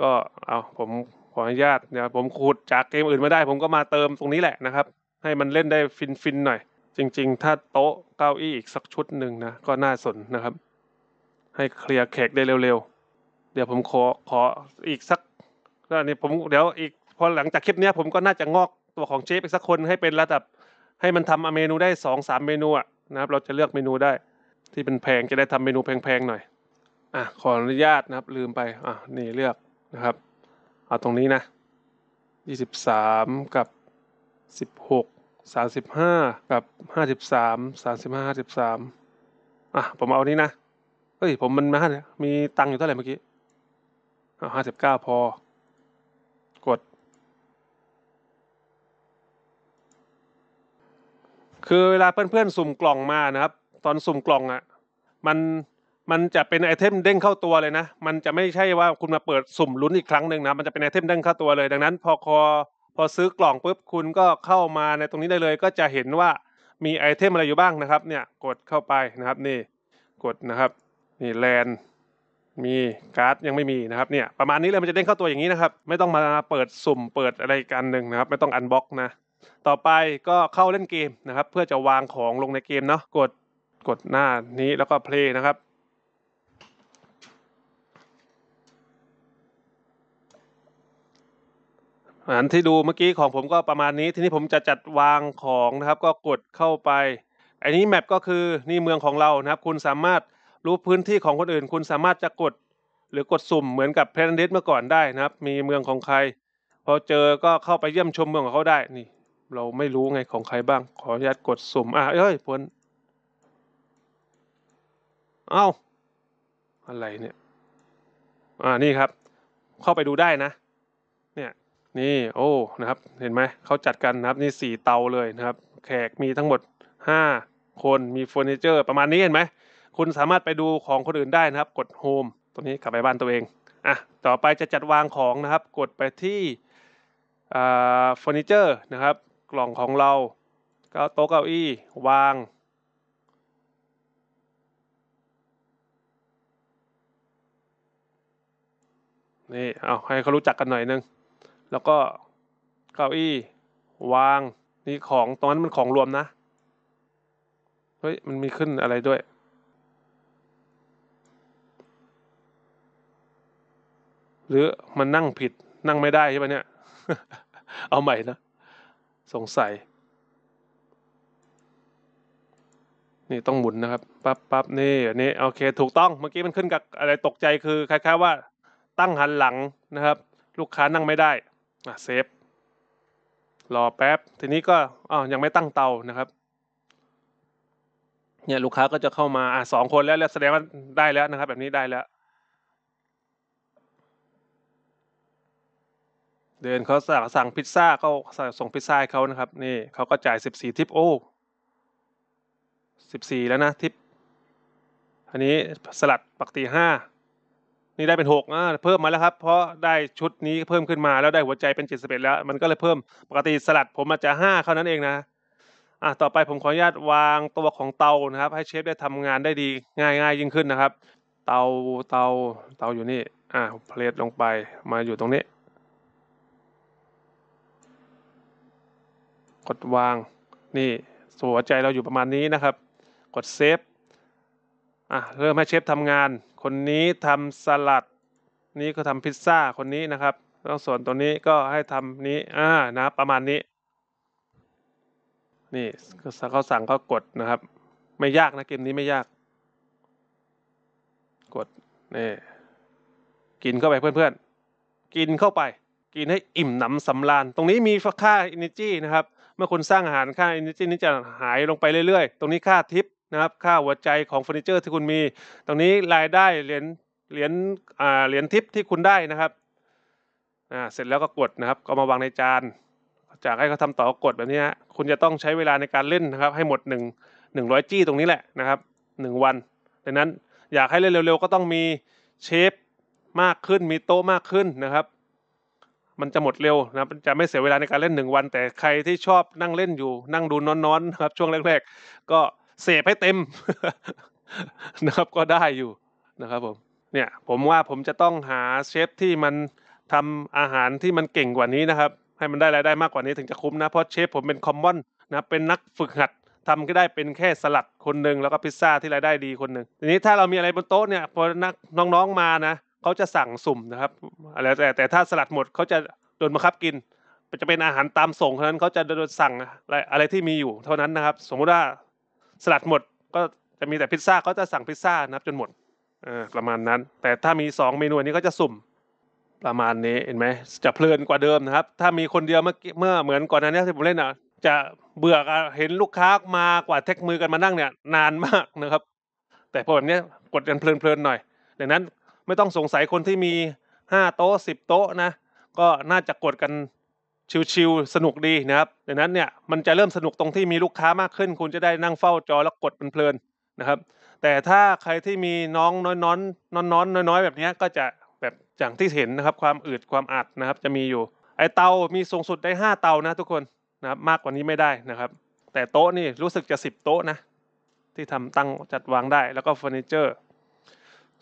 ก็เอาผมขออนุญาตเดี๋ยวผมขุดจากเกมอื่นมาได้ผมก็มาเติมตรงนี้แหละนะครับ ให้มันเล่นได้ฟิน ๆหน่อย จริง ๆ ถ้าโต๊ะเก้าอี้อีกสักชุดหนึ่งนะก็น่าสนนะครับให้เคลียร์แขกได้เร็ว ๆ เดี๋ยวผมขอขออีกสักแล้วนี่ผมเดี๋ยวอีกพอหลังจากคลิปนี้ผมก็น่าจะงอกตัวของเชฟอีกสักคนให้เป็นระดับให้มันทำเมนูได้สองสามเมนูอะนะครับ เราจะเลือกเมนูได้ ที่เป็นแพงจะได้ทำเมนูแพงๆหน่อยอ่ะขออนุญาตนะครับลืมไป อ่ะ นี่เลือกนะครับ เอาตรงนี้นะยี่สิบสามกับสิบหกสามสิบห้ากับห้าสิบสามสามสิบห้าห้าสิบสามอ่ะผมเอานี้นะเฮ้ยผมมันมามีตังค์อยู่เท่าไหร่เมื่อกี้ห้าสิบเก้าพอ กด คือเวลาเพื่อนๆสุ่มกล่องมานะครับ ตอนสุ่มกล่องอะ่ะมันมันจะเป็นไอเทมเด้งเข้าตัวเลยนะ มันจะไม่ใช่ว่าคุณมาเปิดสุ่มลุ้นอีกครั้งหนึ่งนะมันจะเป็นไอเทมเด้งเข้าตัวเลย ดังนั้นพอคอพอซื้อกล่องปุ๊บคุณก็เข้ามาในตรงนี้ได้เลยก็จะเห็นว่ามีไอเทมอะไรอยู่บ้างนะครับ เนี่ยกดเข้าไปนะครับ นี่กดนะครับนี่แลนมีการ์ดยังไม่มีนะครับเนี่ยประมาณนี้เลยมันจะเด้งเข้าตัวอย่างนี้นะครับไม่ต้องมาเปิดสุ่มเปิดอะไรกันหนึ่งนะครับ ไม่ต้องอันบ็อกนะต่อไปก็เข้าเล่นเกมนะครับ เพื่อจะวางของลงในเกมเนาะกดกดหน้านี้แล้วก็เพลย์นะครับอันที่ดูเมื่อกี้ของผมก็ประมาณนี้ทีนี้ผมจะจัดวางของนะครับ ก็กดเข้าไป อันนี้แมปก็คือนี่เมืองของเรานะครับ คุณสามารถรู้พื้นที่ของคนอื่นคุณสามารถจะกดหรือกดสุ่มเหมือนกับเพลนดิสเมื่อก่อนได้นะครับ มีเมืองของใครพอเจอก็เข้าไปเยี่ยมชมเมืองของเขาได้นี่ เราไม่รู้ไงของใครบ้าง ขออนุญาตกดสุ่มอ่ะเอ้ยพ้นเอา้าอะไรเนี่ยอ่านี่ครับ เข้าไปดูได้นะ เนี่ยนี่โอ้นะครับ เห็นไหมเขาจัดกันนะครับนี่สี่เตาเลยนะครับ แขกมีทั้งหมดห้าคนมีเฟอร์นิเจอร์ประมาณนี้เห็นไหมคุณสามารถไปดูของคนอื่นได้นะครับ กดโฮม ตรงนี้กลับไปบ้านตัวเอง อ่ะ ต่อไปจะจัดวางของนะครับ กดไปที่เฟอร์นิเจอร์นะครับ กล่องของเราก็โต๊ะเก้าอี้วาง นี่ เอา ให้เขารู้จักกันหน่อยนึง แล้วก็เก้าอี้ วาง นี่ของตรงนั้นมันของรวมนะ เฮ้ย มันมีขึ้นอะไรด้วยหรือมันนั่งผิดนั่งไม่ได้ใช่ไหมเนี่ย เอาใหม่นะ สงสัย นี่ต้องหมุนนะครับปั๊บปั๊บนี่อันนี้โอเคถูกต้องเมื่อกี้มันขึ้นกับอะไรตกใจคือ คล้ายๆ ว่า ตั้งหันหลังนะครับ ลูกค้านั่งไม่ได้ อ่ะเซฟรอแป๊บ ทีนี้ก็อ๋อยังไม่ตั้งเตานะครับ เนี่ยลูกค้าก็จะเข้ามา อ่ะสองคนแล้วแล้วแสดงว่าได้แล้วนะครับ แบบนี้ได้แล้วเดินเขาสั่งสั่งพิซซ่าก็ส่งพิซซ่าให้เขานะครับนี่เขาก็จ่ายสิบสี่ทิปโอ้สิบสี่แล้วนะทิปอันนี้สลัดปกติห้านี่ได้เป็นหกอ่ะเพิ่มมาแล้วครับ เพราะได้ชุดนี้เพิ่มขึ้นมาแล้วได้หัวใจเป็นเจ็ดสิบเอ็ดแล้ว มันก็เลยเพิ่มปกติสลัดผมมาจจะห้าเท่านั้นเองนะ อ่ะต่อไปผมขออนุญาตวางตัวของเตานะครับ ให้เชฟได้ทำงานได้ดีง่ายง่ายยิ่งขึ้นนะครับ เตาเตา เตาอยู่นี่อ่ะเพลทลงไปมาอยู่ตรงนี้กดวางนี่ส่วนหัวใจเราอยู่ประมาณนี้นะครับ กดเซฟอ่ะเริ่มให้เชฟทำงาน คนนี้ทำสลัดนี่ก็ทำพิซซ่าคนนี้นะครับแล้วส่วนตัวนี้ก็ให้ทำนี้อ่านะ ประมาณนี้ นี่เขาสั่งเขากดนะครับ ไม่ยากนะเกมนี้ไม่ยาก กดนี่กินเข้าไปเพื่อนๆ กินเข้าไป กินให้อิ่มหนำสำราญตรงนี้มีค่า energy นะครับมื่อคุณสร้างอาหารค่าเอเนจีนี้จะหายลงไปเรื่อย ๆ ตรงนี้ค่าทิปนะครับ ค่าหัวใจของเฟอร์นิเจอร์ที่คุณมี ตรงนี้รายได้เหรียญ เหรียญอ่าเหรียญทิปที่คุณได้นะครับอ่าเสร็จแล้วก็กดนะครับ ก็มาวางในจาน จากให้เขาทำต่อกดแบบนี้ฮะคุณจะต้องใช้เวลาในการเล่นนะครับ ให้หมดหนึ่งหนึ่งร้อยจี้ตรงนี้แหละนะครับหนึ่งวัน ดังนั้นอยากให้เล่นเร็ว ๆ ก็ต้องมีเชฟมากขึ้น มีโต๊ะมากขึ้นนะครับมันจะหมดเร็วนะครับจะไม่เสียเวลาในการเล่นหนึ่งวันแต่ใครที่ชอบนั่งเล่นอยู่นั่งดูนอนๆครับ ช่วงแรกๆ ก็เสพให้เต็ม นะครับก็ได้อยู่นะครับ ผม เนี่ย ผมว่าผมจะต้องหาเชฟที่มันทำอาหารที่มันเก่งกว่านี้นะครับ ให้มันได้รายได้มากกว่านี้ถึงจะคุ้มนะ เพราะเชฟผมเป็นคอมมอนนะเป็นนักฝึกหัดทำก็ได้เป็นแค่สลัดคนหนึ่งแล้วก็พิซซ่าที่รายได้ดีคนหนึ่งทีนี้ถ้าเรามีอะไรบนโต๊ะเนี่ยพอนักน้อง ๆมานะเขาจะสั่งสุ่มนะครับ อะไรแต่แต่ถ้าสลัดหมดเขาจะโดนบังคับกินจะเป็นอาหารตามส่งเท่านั้นเขาจะโดนสั่งอะไรอะไรที่มีอยู่เท่านั้นนะครับสมมุติว่าสลัดหมดก็จะมีแต่พิซซ่าเขาจะสั่งพิซซ่านะครับจนหมดประมาณนั้น แต่ถ้ามี2เมนูนี้ก็จะสุ่ม ประมาณนี้เห็นไหมจะเพลินกว่าเดิมนะครับ ถ้ามีคนเดียวเมื่อเมื่อเหมือนก่อนนั้นนีที่ผมเล่นอ่ะจะเบื่อเห็นลูกค้ามากว่าเทคมือกันมานั่งเนี่ย นานมากนะครับ แต่พอแบบนี้กดกันเพลินๆหน่อยดังนั้นไม่ต้องสงสัยคนที่มีห้าโต๊ะสิบโต๊ะนะ ก็น่าจะกดกันชิวๆสนุกดีนะครับดังนั้นเนี่ย มันจะเริ่มสนุกตรงที่มีลูกค้ามากขึ้น คุณจะได้นั่งเฝ้าจอแล้วกดเพลินๆนะครับ แต่ถ้าใครที่มีน้องน้อยๆน้อนๆน้อยๆ แบบนี้ก็จะแบบอย่างที่เห็นนะครับ ความอืดความอัดนะครับ จะมีอยู่ไอเตามีสูงสุดได้5เตานะทุกคนนะครับมากกว่านี้ไม่ได้นะครับ แต่โต๊ะนี่รู้สึกจะ10โต๊ะนะที่ทำตั้งจัดวางได้ แล้วก็เฟอร์นิเจอร์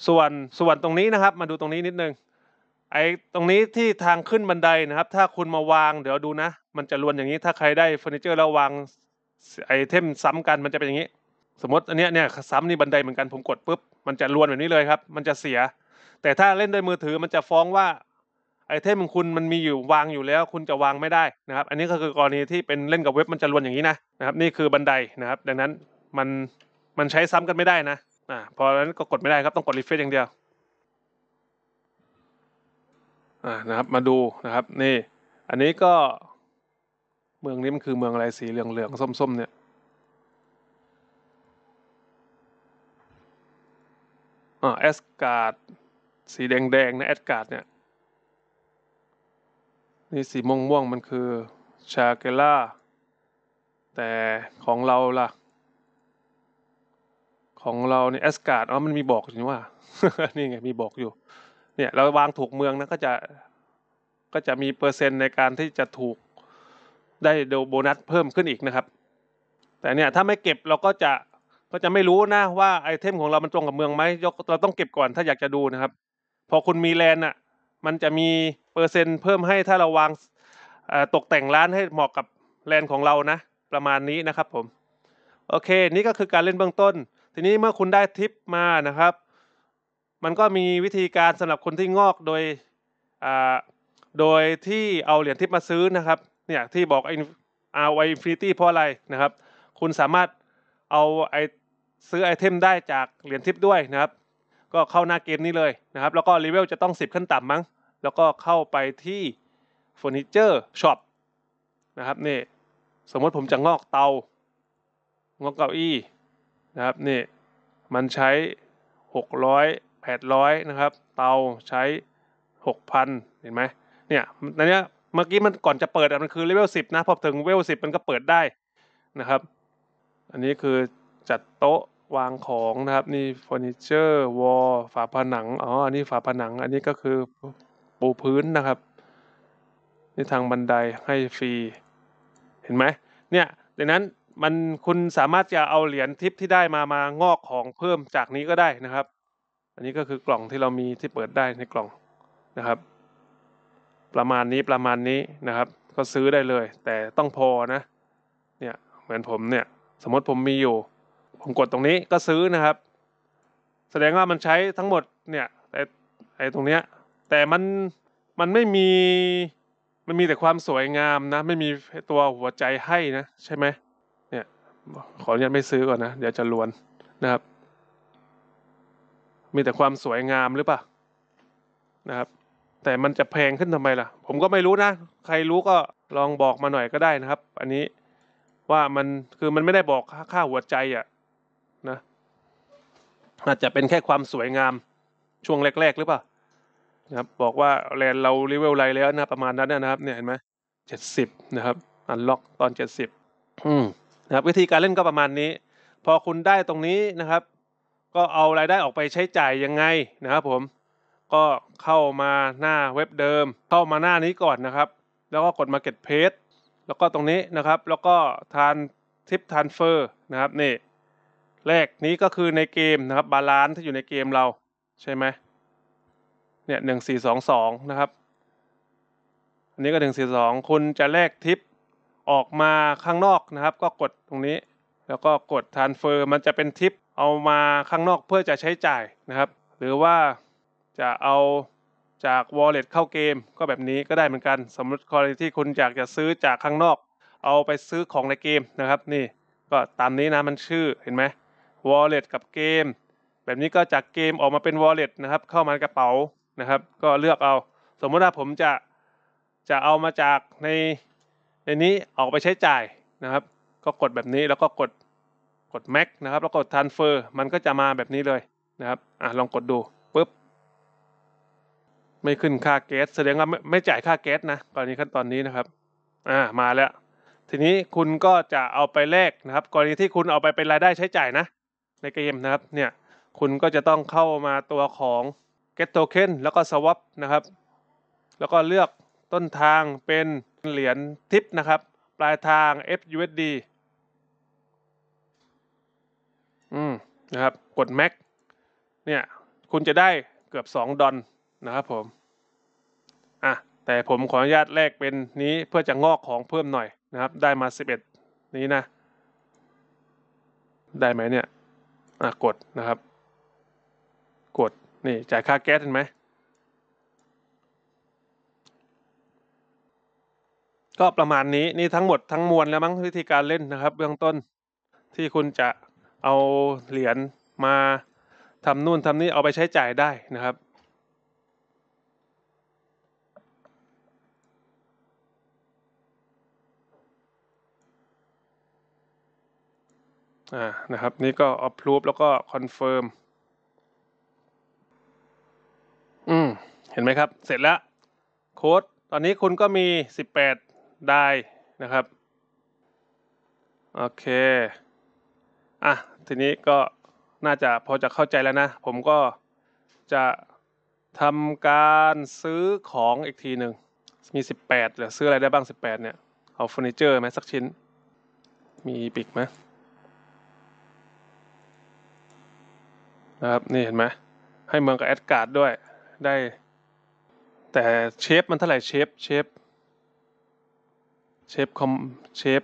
ส่วนส่วนตรงนี้นะครับมาดูตรงนี้นิดนึงไอ้ตรงนี้ที่ทางขึ้นบันไดนะครับ ถ้าคุณมาวางเดี๋ยวดูนะมันจะลวนอย่างนี้ถ้าใครได้เฟอร์นิเจอร์แล้ววางไอเทมซ้ำกันมันจะเป็นอย่างนี้ สมมติอันนี้เนี่ยซ้ำนี่บันไดเหมือนกันผมกดปุ๊บมันจะลวนแบบนี้เลยครับ มันจะเสีย แต่ถ้าเล่นด้วยมือถือมันจะฟ้องว่าไอเทมของคุณมันมีอยู่วางอยู่แล้ว คุณจะวางไม่ได้นะครับ อันนี้ก็คือกรณีที่เป็นเล่นกับเว็บมันจะลวนอย่างนี้นะนะครับนี่คือบันไดนะครับ ดังนั้นมันมันใช้ซ้ำกันไม่ได้นะอ่าพอนั้นก็กดไม่ได้ครับต้องกดรีเฟซอย่างเดียว อ่านะครับมาดูนะครับ นี่ อันนี้ก็ เมืองนี้มันคือเมืองอะไรสีเหลืองเหลืองส้ม ๆ เนี่ย อ่าแอสการ์ดสีแดงๆนะแอสการ์ดเนี่ย นี่สีม่วงม่วงมันคือชาเกล่า แต่ของเราล่ะของเราเนี่ยแอสการ์ดอ๋อมันมีบอกอยู่ว่า นี่ไงมีบอกอยู่ เนี่ยเราวางถูกเมืองนะก็จะ ก็จะมีเปอร์เซ็นต์ในการที่จะถูกได้โดโบนัสเพิ่มขึ้นอีกนะครับ แต่เนี่ยถ้าไม่เก็บเราก็จะก็จะไม่รู้นะว่าไอเทมของเรามันตรงกับเมืองไหมเราต้องเก็บก่อนถ้าอยากจะดูนะครับ พอคุณมีแลนด์อ่ะมันจะมีเปอร์เซ็นต์เพิ่มให้ถ้าเราวางตกแต่งร้านให้เหมาะกับแลนด์ของเรานะ ประมาณนี้นะครับ ผมโอเค นี่ก็คือการเล่นเบื้องต้นทีนี้เมื่อคุณได้ทิปมานะครับ มันก็มีวิธีการสำหรับคนที่งอกโดย โดยที่เอาเหรียญทิปมาซื้อนะครับเนี่ยที่บอกไอ้อาไวฟินิตี้เพราะอะไรนะครับ คุณสามารถเอาไอซื้อไอเทมได้จากเหรียญทิปด้วยนะครับ ก็เข้าหน้าเกมนี้เลยนะครับ แล้วก็เลเวลจะต้อง 10ขั้นต่ำมั้งแล้วก็เข้าไปที่เฟอร์นิเจอร์ช็อปนะครับนี่สมมติผมจะงอกเตา งอกเก้าอี้นะครับนี่มันใช้ 600 800 นะครับ เตาใช้ 6,000 เห็นไหมเนี่ยในนี้เมื่อกี้มันก่อนจะเปิดมันคือเลเวล 10 นะพอถึงเลเวล 10 มันก็เปิดได้นะครับอันนี้คือจัดโต๊ะวางของนะครับ นี่เฟอร์นิเจอร์วอลฝาผนังอ๋ออันนี้ฝาผนังอันนี้ก็คือปูพื้นนะครับ นี่ทางบันไดให้ฟรี เห็นไหมเนี่ยดังนั้นมันคุณสามารถจะเอาเหรียญทิปที่ได้มามางอกของเพิ่มจากนี้ก็ได้นะครับ อันนี้ก็คือกล่องที่เรามีที่เปิดได้ในกล่องนะครับ ประมาณนี้ประมาณนี้นะครับ ก็ซื้อได้เลยแต่ต้องพอนะ เนี่ยเหมือนผมเนี่ย สมมติผมมีอยู่ ผมกดตรงนี้ก็ซื้อนะครับ แสดงว่ามันใช้ทั้งหมดเนี่ยแต่ไอ้ตรงเนี้ย แต่มันมันไม่มีมันมีแต่ความสวยงามนะ ไม่มีตัวหัวใจให้นะใช่ไหมขออนุญาตไม่ซื้อก่อนนะ เดี๋ยวจะลวนนะครับ มีแต่ความสวยงามหรือเปล่านะครับ แต่มันจะแพงขึ้นทำไมล่ะ ผมก็ไม่รู้นะใครรู้ก็ลองบอกมาหน่อยก็ได้นะครับ อันนี้ว่ามันคือมันไม่ได้บอกค่าหัวใจอ่ะ นะ อาจจะเป็นแค่ความสวยงาม ช่วงแรกๆหรือเปล่านะครับบอกว่าแลนเราเลเวลไรแล้วนะประมาณนั้นนะครับ เนี่ยเห็นไหมเจ็ดสิบนะครับ อันล็อกตอนเจ็ดสิบอืมนะครับวิธีการเล่นก็ประมาณนี้ พอคุณได้ตรงนี้นะครับ ก็เอารายได้ออกไปใช้จ่ายยังไงนะครับผมก็เข้ามาหน้าเว็บเดิมเข้ามาหน้านี้ก่อนนะครับ แล้วก็กด Market Page แล้วก็ตรงนี้นะครับ แล้วก็ทานทิปทานเฟอร์นะครับนี่แรกนี้ก็คือในเกมนะครับบาลานซ์ที่อยู่ในเกมเราใช่ไหมเนี่ยหนึ่งสี่สองสองนะครับอันนี้ก็หนึ่งสี่สองคุณจะแลกทิปออกมาข้างนอกนะครับ ก็กดตรงนี้ แล้วก็กด transfer มันจะเป็นทิป เอามาข้างนอกเพื่อจะใช้จ่ายนะครับ หรือว่าจะเอาจาก wallet เข้าเกมก็แบบนี้ก็ได้เหมือนกัน สมมติกรณีที่คุณอยากจะซื้อจากข้างนอก เอาไปซื้อของในเกมนะครับ นี่ก็ตามนี้นะมันชื่อเห็นไหม wallet กับเกม แบบนี้ก็จากเกมออกมาเป็น wallet นะครับ เข้ามาในกระเป๋านะครับ ก็เลือกเอา สมมติว่าผมจะจะเอามาจากในในนี้ออกไปใช้จ่ายนะครับ ก็กดแบบนี้แล้วก็กดกด max นะครับ แล้วกด transfer มันก็จะมาแบบนี้เลยนะครับอ่ะลองกดดูปุ๊บไม่ขึ้นค่าแก๊สแสดงว่าไม่ไม่จ่ายค่าแก๊สนะกรณีขั้นตอนนี้นะครับ อ่ามาแล้ว ทีนี้คุณก็จะเอาไปแลกนะครับ กรณีที่คุณเอาไปเป็นรายได้ใช้จ่ายนะ ในเกมนะครับ เนี่ยคุณก็จะต้องเข้ามาตัวของ get token แล้วก็ swap นะครับแล้วก็เลือกต้นทางเป็นเหรียญทิปนะครับ ปลายทาง FUSD อืม นะครับ กด Max เนี่ย คุณจะได้เกือบ 2 ดอน นะครับผม อ่ะ แต่ผมขออนุญาตแลกเป็นนี้เพื่อจะงอกของเพิ่มหน่อยนะครับ ได้มา 11 นี้นะ ได้ไหมเนี่ย อ่ะ กดนะครับ กดนี่ จ่ายค่าแก๊สเห็นไหมก็ประมาณนี้นี่ทั้งหมดทั้งมวลแล้วมั้งวิธีการเล่นนะครับเบื้องต้นที่คุณจะเอาเหรียญมาทำนู่นทำนี่เอาไปใช้จ่ายได้นะครับ อ่านะครับนี่ก็อัพรูปแล้วก็คอนเฟิร์ม อืมเห็นไหมครับเสร็จแล้ว โค้ดตอนนี้คุณก็มีสิบแปดได้นะครับ โอเค อ่ะทีนี้ก็น่าจะพอจะเข้าใจแล้วนะ ผมก็ จะทำการซื้อของอีกทีหนึ่งมี 18 เหลือซื้ออะไรได้บ้าง 18 เนี่ย เอาเฟอร์นิเจอร์ไหมสักชิ้นมีปิกไหมนะครับนี่เห็นไหม ให้เมืองกับแอดการ์ดด้วยได้ แต่เชฟมันเท่าไหร่เชฟเชฟเชฟคอมเชฟ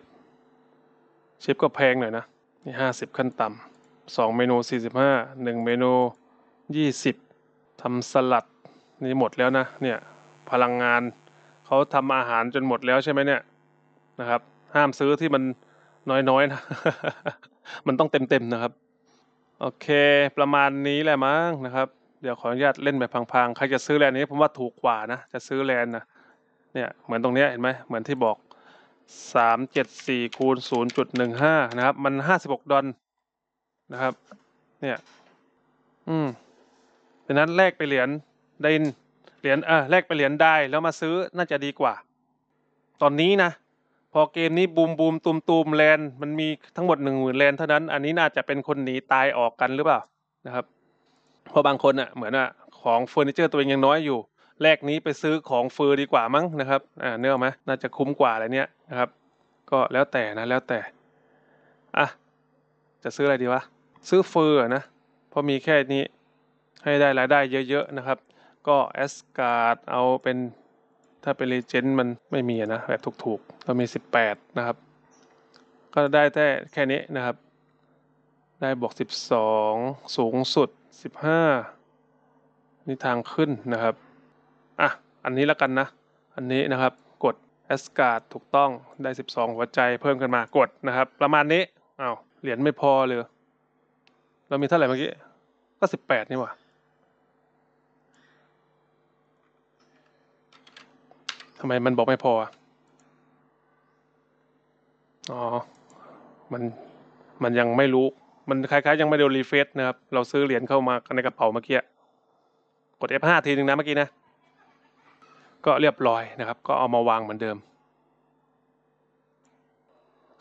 เชฟก็แพงหน่อยนะ นี่ห้าสิบขั้นต่ำสองเมนูสี่สิบห้าหนึ่งเมนูยี่สิบทำสลัด นี่หมดแล้วนะเนี่ยพลังงาน เขาทำอาหารจนหมดแล้วใช่ไหมเนี่ยนะครับ ห้ามซื้อที่มันน้อย ๆ นะ มันต้องเต็ม ๆ นะครับ โอเค ประมาณนี้แหละมั้งนะครับ เดี๋ยวขออนุญาตเล่นแบบพังๆใครจะซื้อแลนนี้ผมว่าถูกกว่านะจะซื้อแลนนะเนี่ย เหมือนตรงนี้เห็นไหมเหมือนที่บอกสามเจ็ดสี่คูณศูนย์จุดหนึ่งห้านะครับ มันห้าสิบหกดอลนะครับ เนี่ยอืมดังนั้นแลกไปเหรียญไดนเหรียญเออแลกไปเหรียญได้ แล้วมาซื้อน่าจะดีกว่า ตอนนี้นะ พอเกมนี้บูมบูมตุมตูมแลนมันมีทั้งหมดหนึ่งหมื่นแลนเท่านั้นอันนี้น่าจะเป็นคนหนีตายออกกันหรือเปล่า นะครับเพราะบางคนอะ่ะ เหมือนอะ่ะของเฟอร์นิเจอร์ตัวเองยังน้อยอยู่แลกนี้ไปซื้อของเฟอร์ดีกว่ามั้งนะครับอ่าเนื้อไหมน่าจะคุ้มกว่าอะไรเนี้ยนะครับ ก็แล้วแต่นะแล้วแต่อ่ะจะซื้ออะไรดีวะ ซื้อเฟอร์นะ เพราะมีแค่นี้ให้ได้รายได้เยอะ ๆ นะครับ ก็แอสการ์ดเอาเป็นถ้าเป็นเลเจนด์มันไม่มีนะแบบถูกๆเรามี 18 นะครับ ก็ได้แต่แค่นี้นะครับ ได้บวก12 สูงสุด 15 นี่ทางขึ้นนะครับอ่ะอันนี้ละกันนะ อันนี้นะครับแอสการ์ดถูกต้องได้ 12หัวใจเพิ่มขึ้นมากดนะครับ ประมาณนี้อา้าวเหรียญไม่พอเลย เรามีเท่าไหร่เมื่อกี้ก็สิบแปดนี่หว่าทำไมมันบอกไม่พออ๋อ มัน มันยังไม่รู้ มันคล้ายๆ ยังไม่ได้รีเฟซนะครับ เราซื้อเหรียญเข้ามาในกระเป๋าเมื่อกี้กด F5 ทีหนึ่งนะเมื่อกี้นะก็เรียบร้อยนะครับ ก็เอามาวางเหมือนเดิม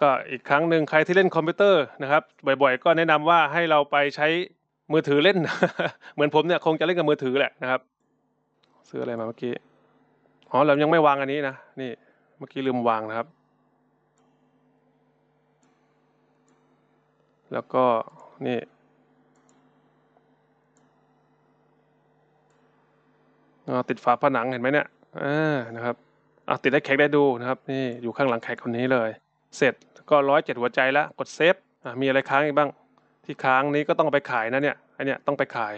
ก็อีกครั้งหนึ่งใครที่เล่นคอมพิวเตอร์นะครับ บ่อยๆ ก็แนะนำว่าให้เราไปใช้มือถือเล่น เหมือนผมเนี่ยคงจะเล่นกับมือถือแหละนะครับซื้ออะไรมาเมื่อกี้อ๋อเรายังไม่วางอันนี้นะนี่เมื่อกี้ลืมวาง นะครับ แล้วก็นี่ติดฝาผนังเห็นไหมเนี่ยอ่านะครับ อ่ะ ติดได้แขกได้ดูนะครับ นี่ อยู่ข้างหลังแขกคนนี้เลย เสร็จก็ร้อยเจ็ดหัวใจแล้ว กดเซฟ อ่มีอะไรค้างอีกบ้าง ที่ค้างนี้ก็ต้องไปขายนะเนี่ย อันเนี้ย ต้องไปขาย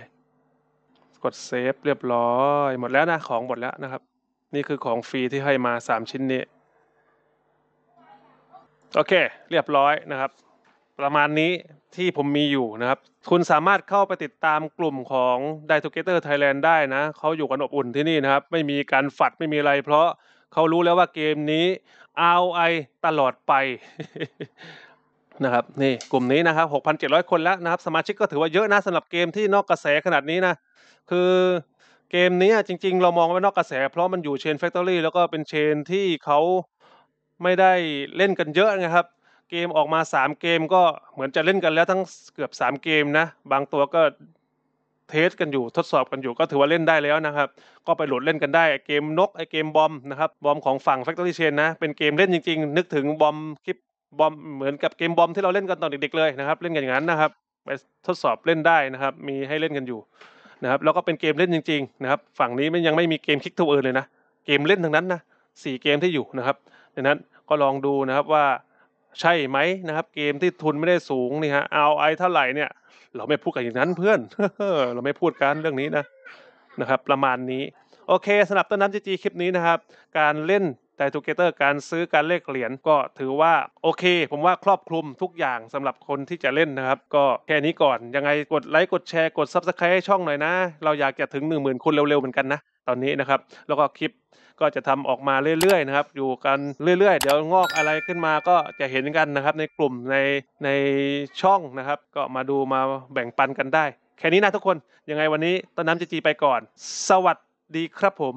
กดเซฟ เรียบร้อย หมดแล้วนะ ของหมดแล้วนะครับ นี่คือของฟรีที่ให้มาสามชิ้นนี้ โอเค เรียบร้อยนะครับประมาณนี้ที่ผมมีอยู่นะครับ คุณสามารถเข้าไปติดตามกลุ่มของ d i t o g e t e r Thailand ได้นะ เขาอยู่กันอบอุ่นที่นี่นะครับ ไม่มีการฝัดไม่มีอะไรเพราะเขารู้แล้วว่าเกมนี้เอาไอตลอดไปนะครับนี่กลุ่มนี้นะครับ 6,700 คนแล้วนะครับสมาชิกก็ถือว่าเยอะนะสำหรับเกมที่นอกกระแสขนาดนี้นะ คือเกมนี้จริงๆ เรามองว่านอกกระแส เพราะมันอยู่เชนแฟคทอรี่แล้วก็เป็นเชนที่เขาไม่ได้เล่นกันเยอะนะครับเกมออกมา 3 เกมก็เหมือนจะเล่นกันแล้วทั้งเกือบ3 เกมนะ บางตัวก็เทสกันอยู่ทดสอบกันอยู่ก็ถือว่าเล่นได้แล้วนะครับ ก็ไปโหลดเล่นกันได้เกมนกไอเกมบอมนะครับบอมของฝั่ง Factory Chain นะเป็นเกมเล่นจริงๆ นึกถึงบอมคลิปบอม เหมือนกับเกมบอมที่เราเล่นกันตอนเด็กๆเลยนะครับ เล่นกันอย่างนั้นนะครับ ไปทดสอบเล่นได้นะครับ มีให้เล่นกันอยู่นะครับแล้วก็เป็นเกมเล่นจริง ๆ นะครับ ฝั่งนี้มันยังไม่มีเกมคลิกทูเอืร์นเลยนะเกมเล่นทั้งนั้นนะสี่เกมที่อยู่นะครับดังนั้นก็ลองดูนะครับว่าใช่ไหมนะครับเกมที่ทุนไม่ได้สูงนี่ฮะเอาไอเท่าไหร่เนี่ยเราไม่พูดกันอย่างนั้นเพื่อนเราไม่พูดกันเรื่องนี้นะนะครับ ประมาณนี้โอเคสำหรับต้นน้ำจีจีคลิปนี้นะครับ การเล่นแต่ทูเกเตอร์การซื้อการเลขเหรียญก็ถือว่าโอเคผมว่าครอบคลุมทุกอย่างสำหรับคนที่จะเล่นนะครับ ก็แค่นี้ก่อน ยังไงกดไลค์กดแชร์กดซับสไครต์ให้ช่องหน่อยนะ เราอยากจะถึง 1 0,000 คนเร็วๆเหมือนกันนะตอนนี้นะครับ แล้วก็คลิปก็จะทำออกมาเรื่อย ๆนะครับ อยู่กันเรื่อย ๆ เดี๋ยวงอกอะไรขึ้นมาก็จะเห็นกันนะครับ ในกลุ่มในในช่องนะครับ ก็มาดูมาแบ่งปันกันได้ แค่นี้นะทุกคน ยังไงวันนี้ต้นน้ำจีจีไปก่อน สวัสดีครับผม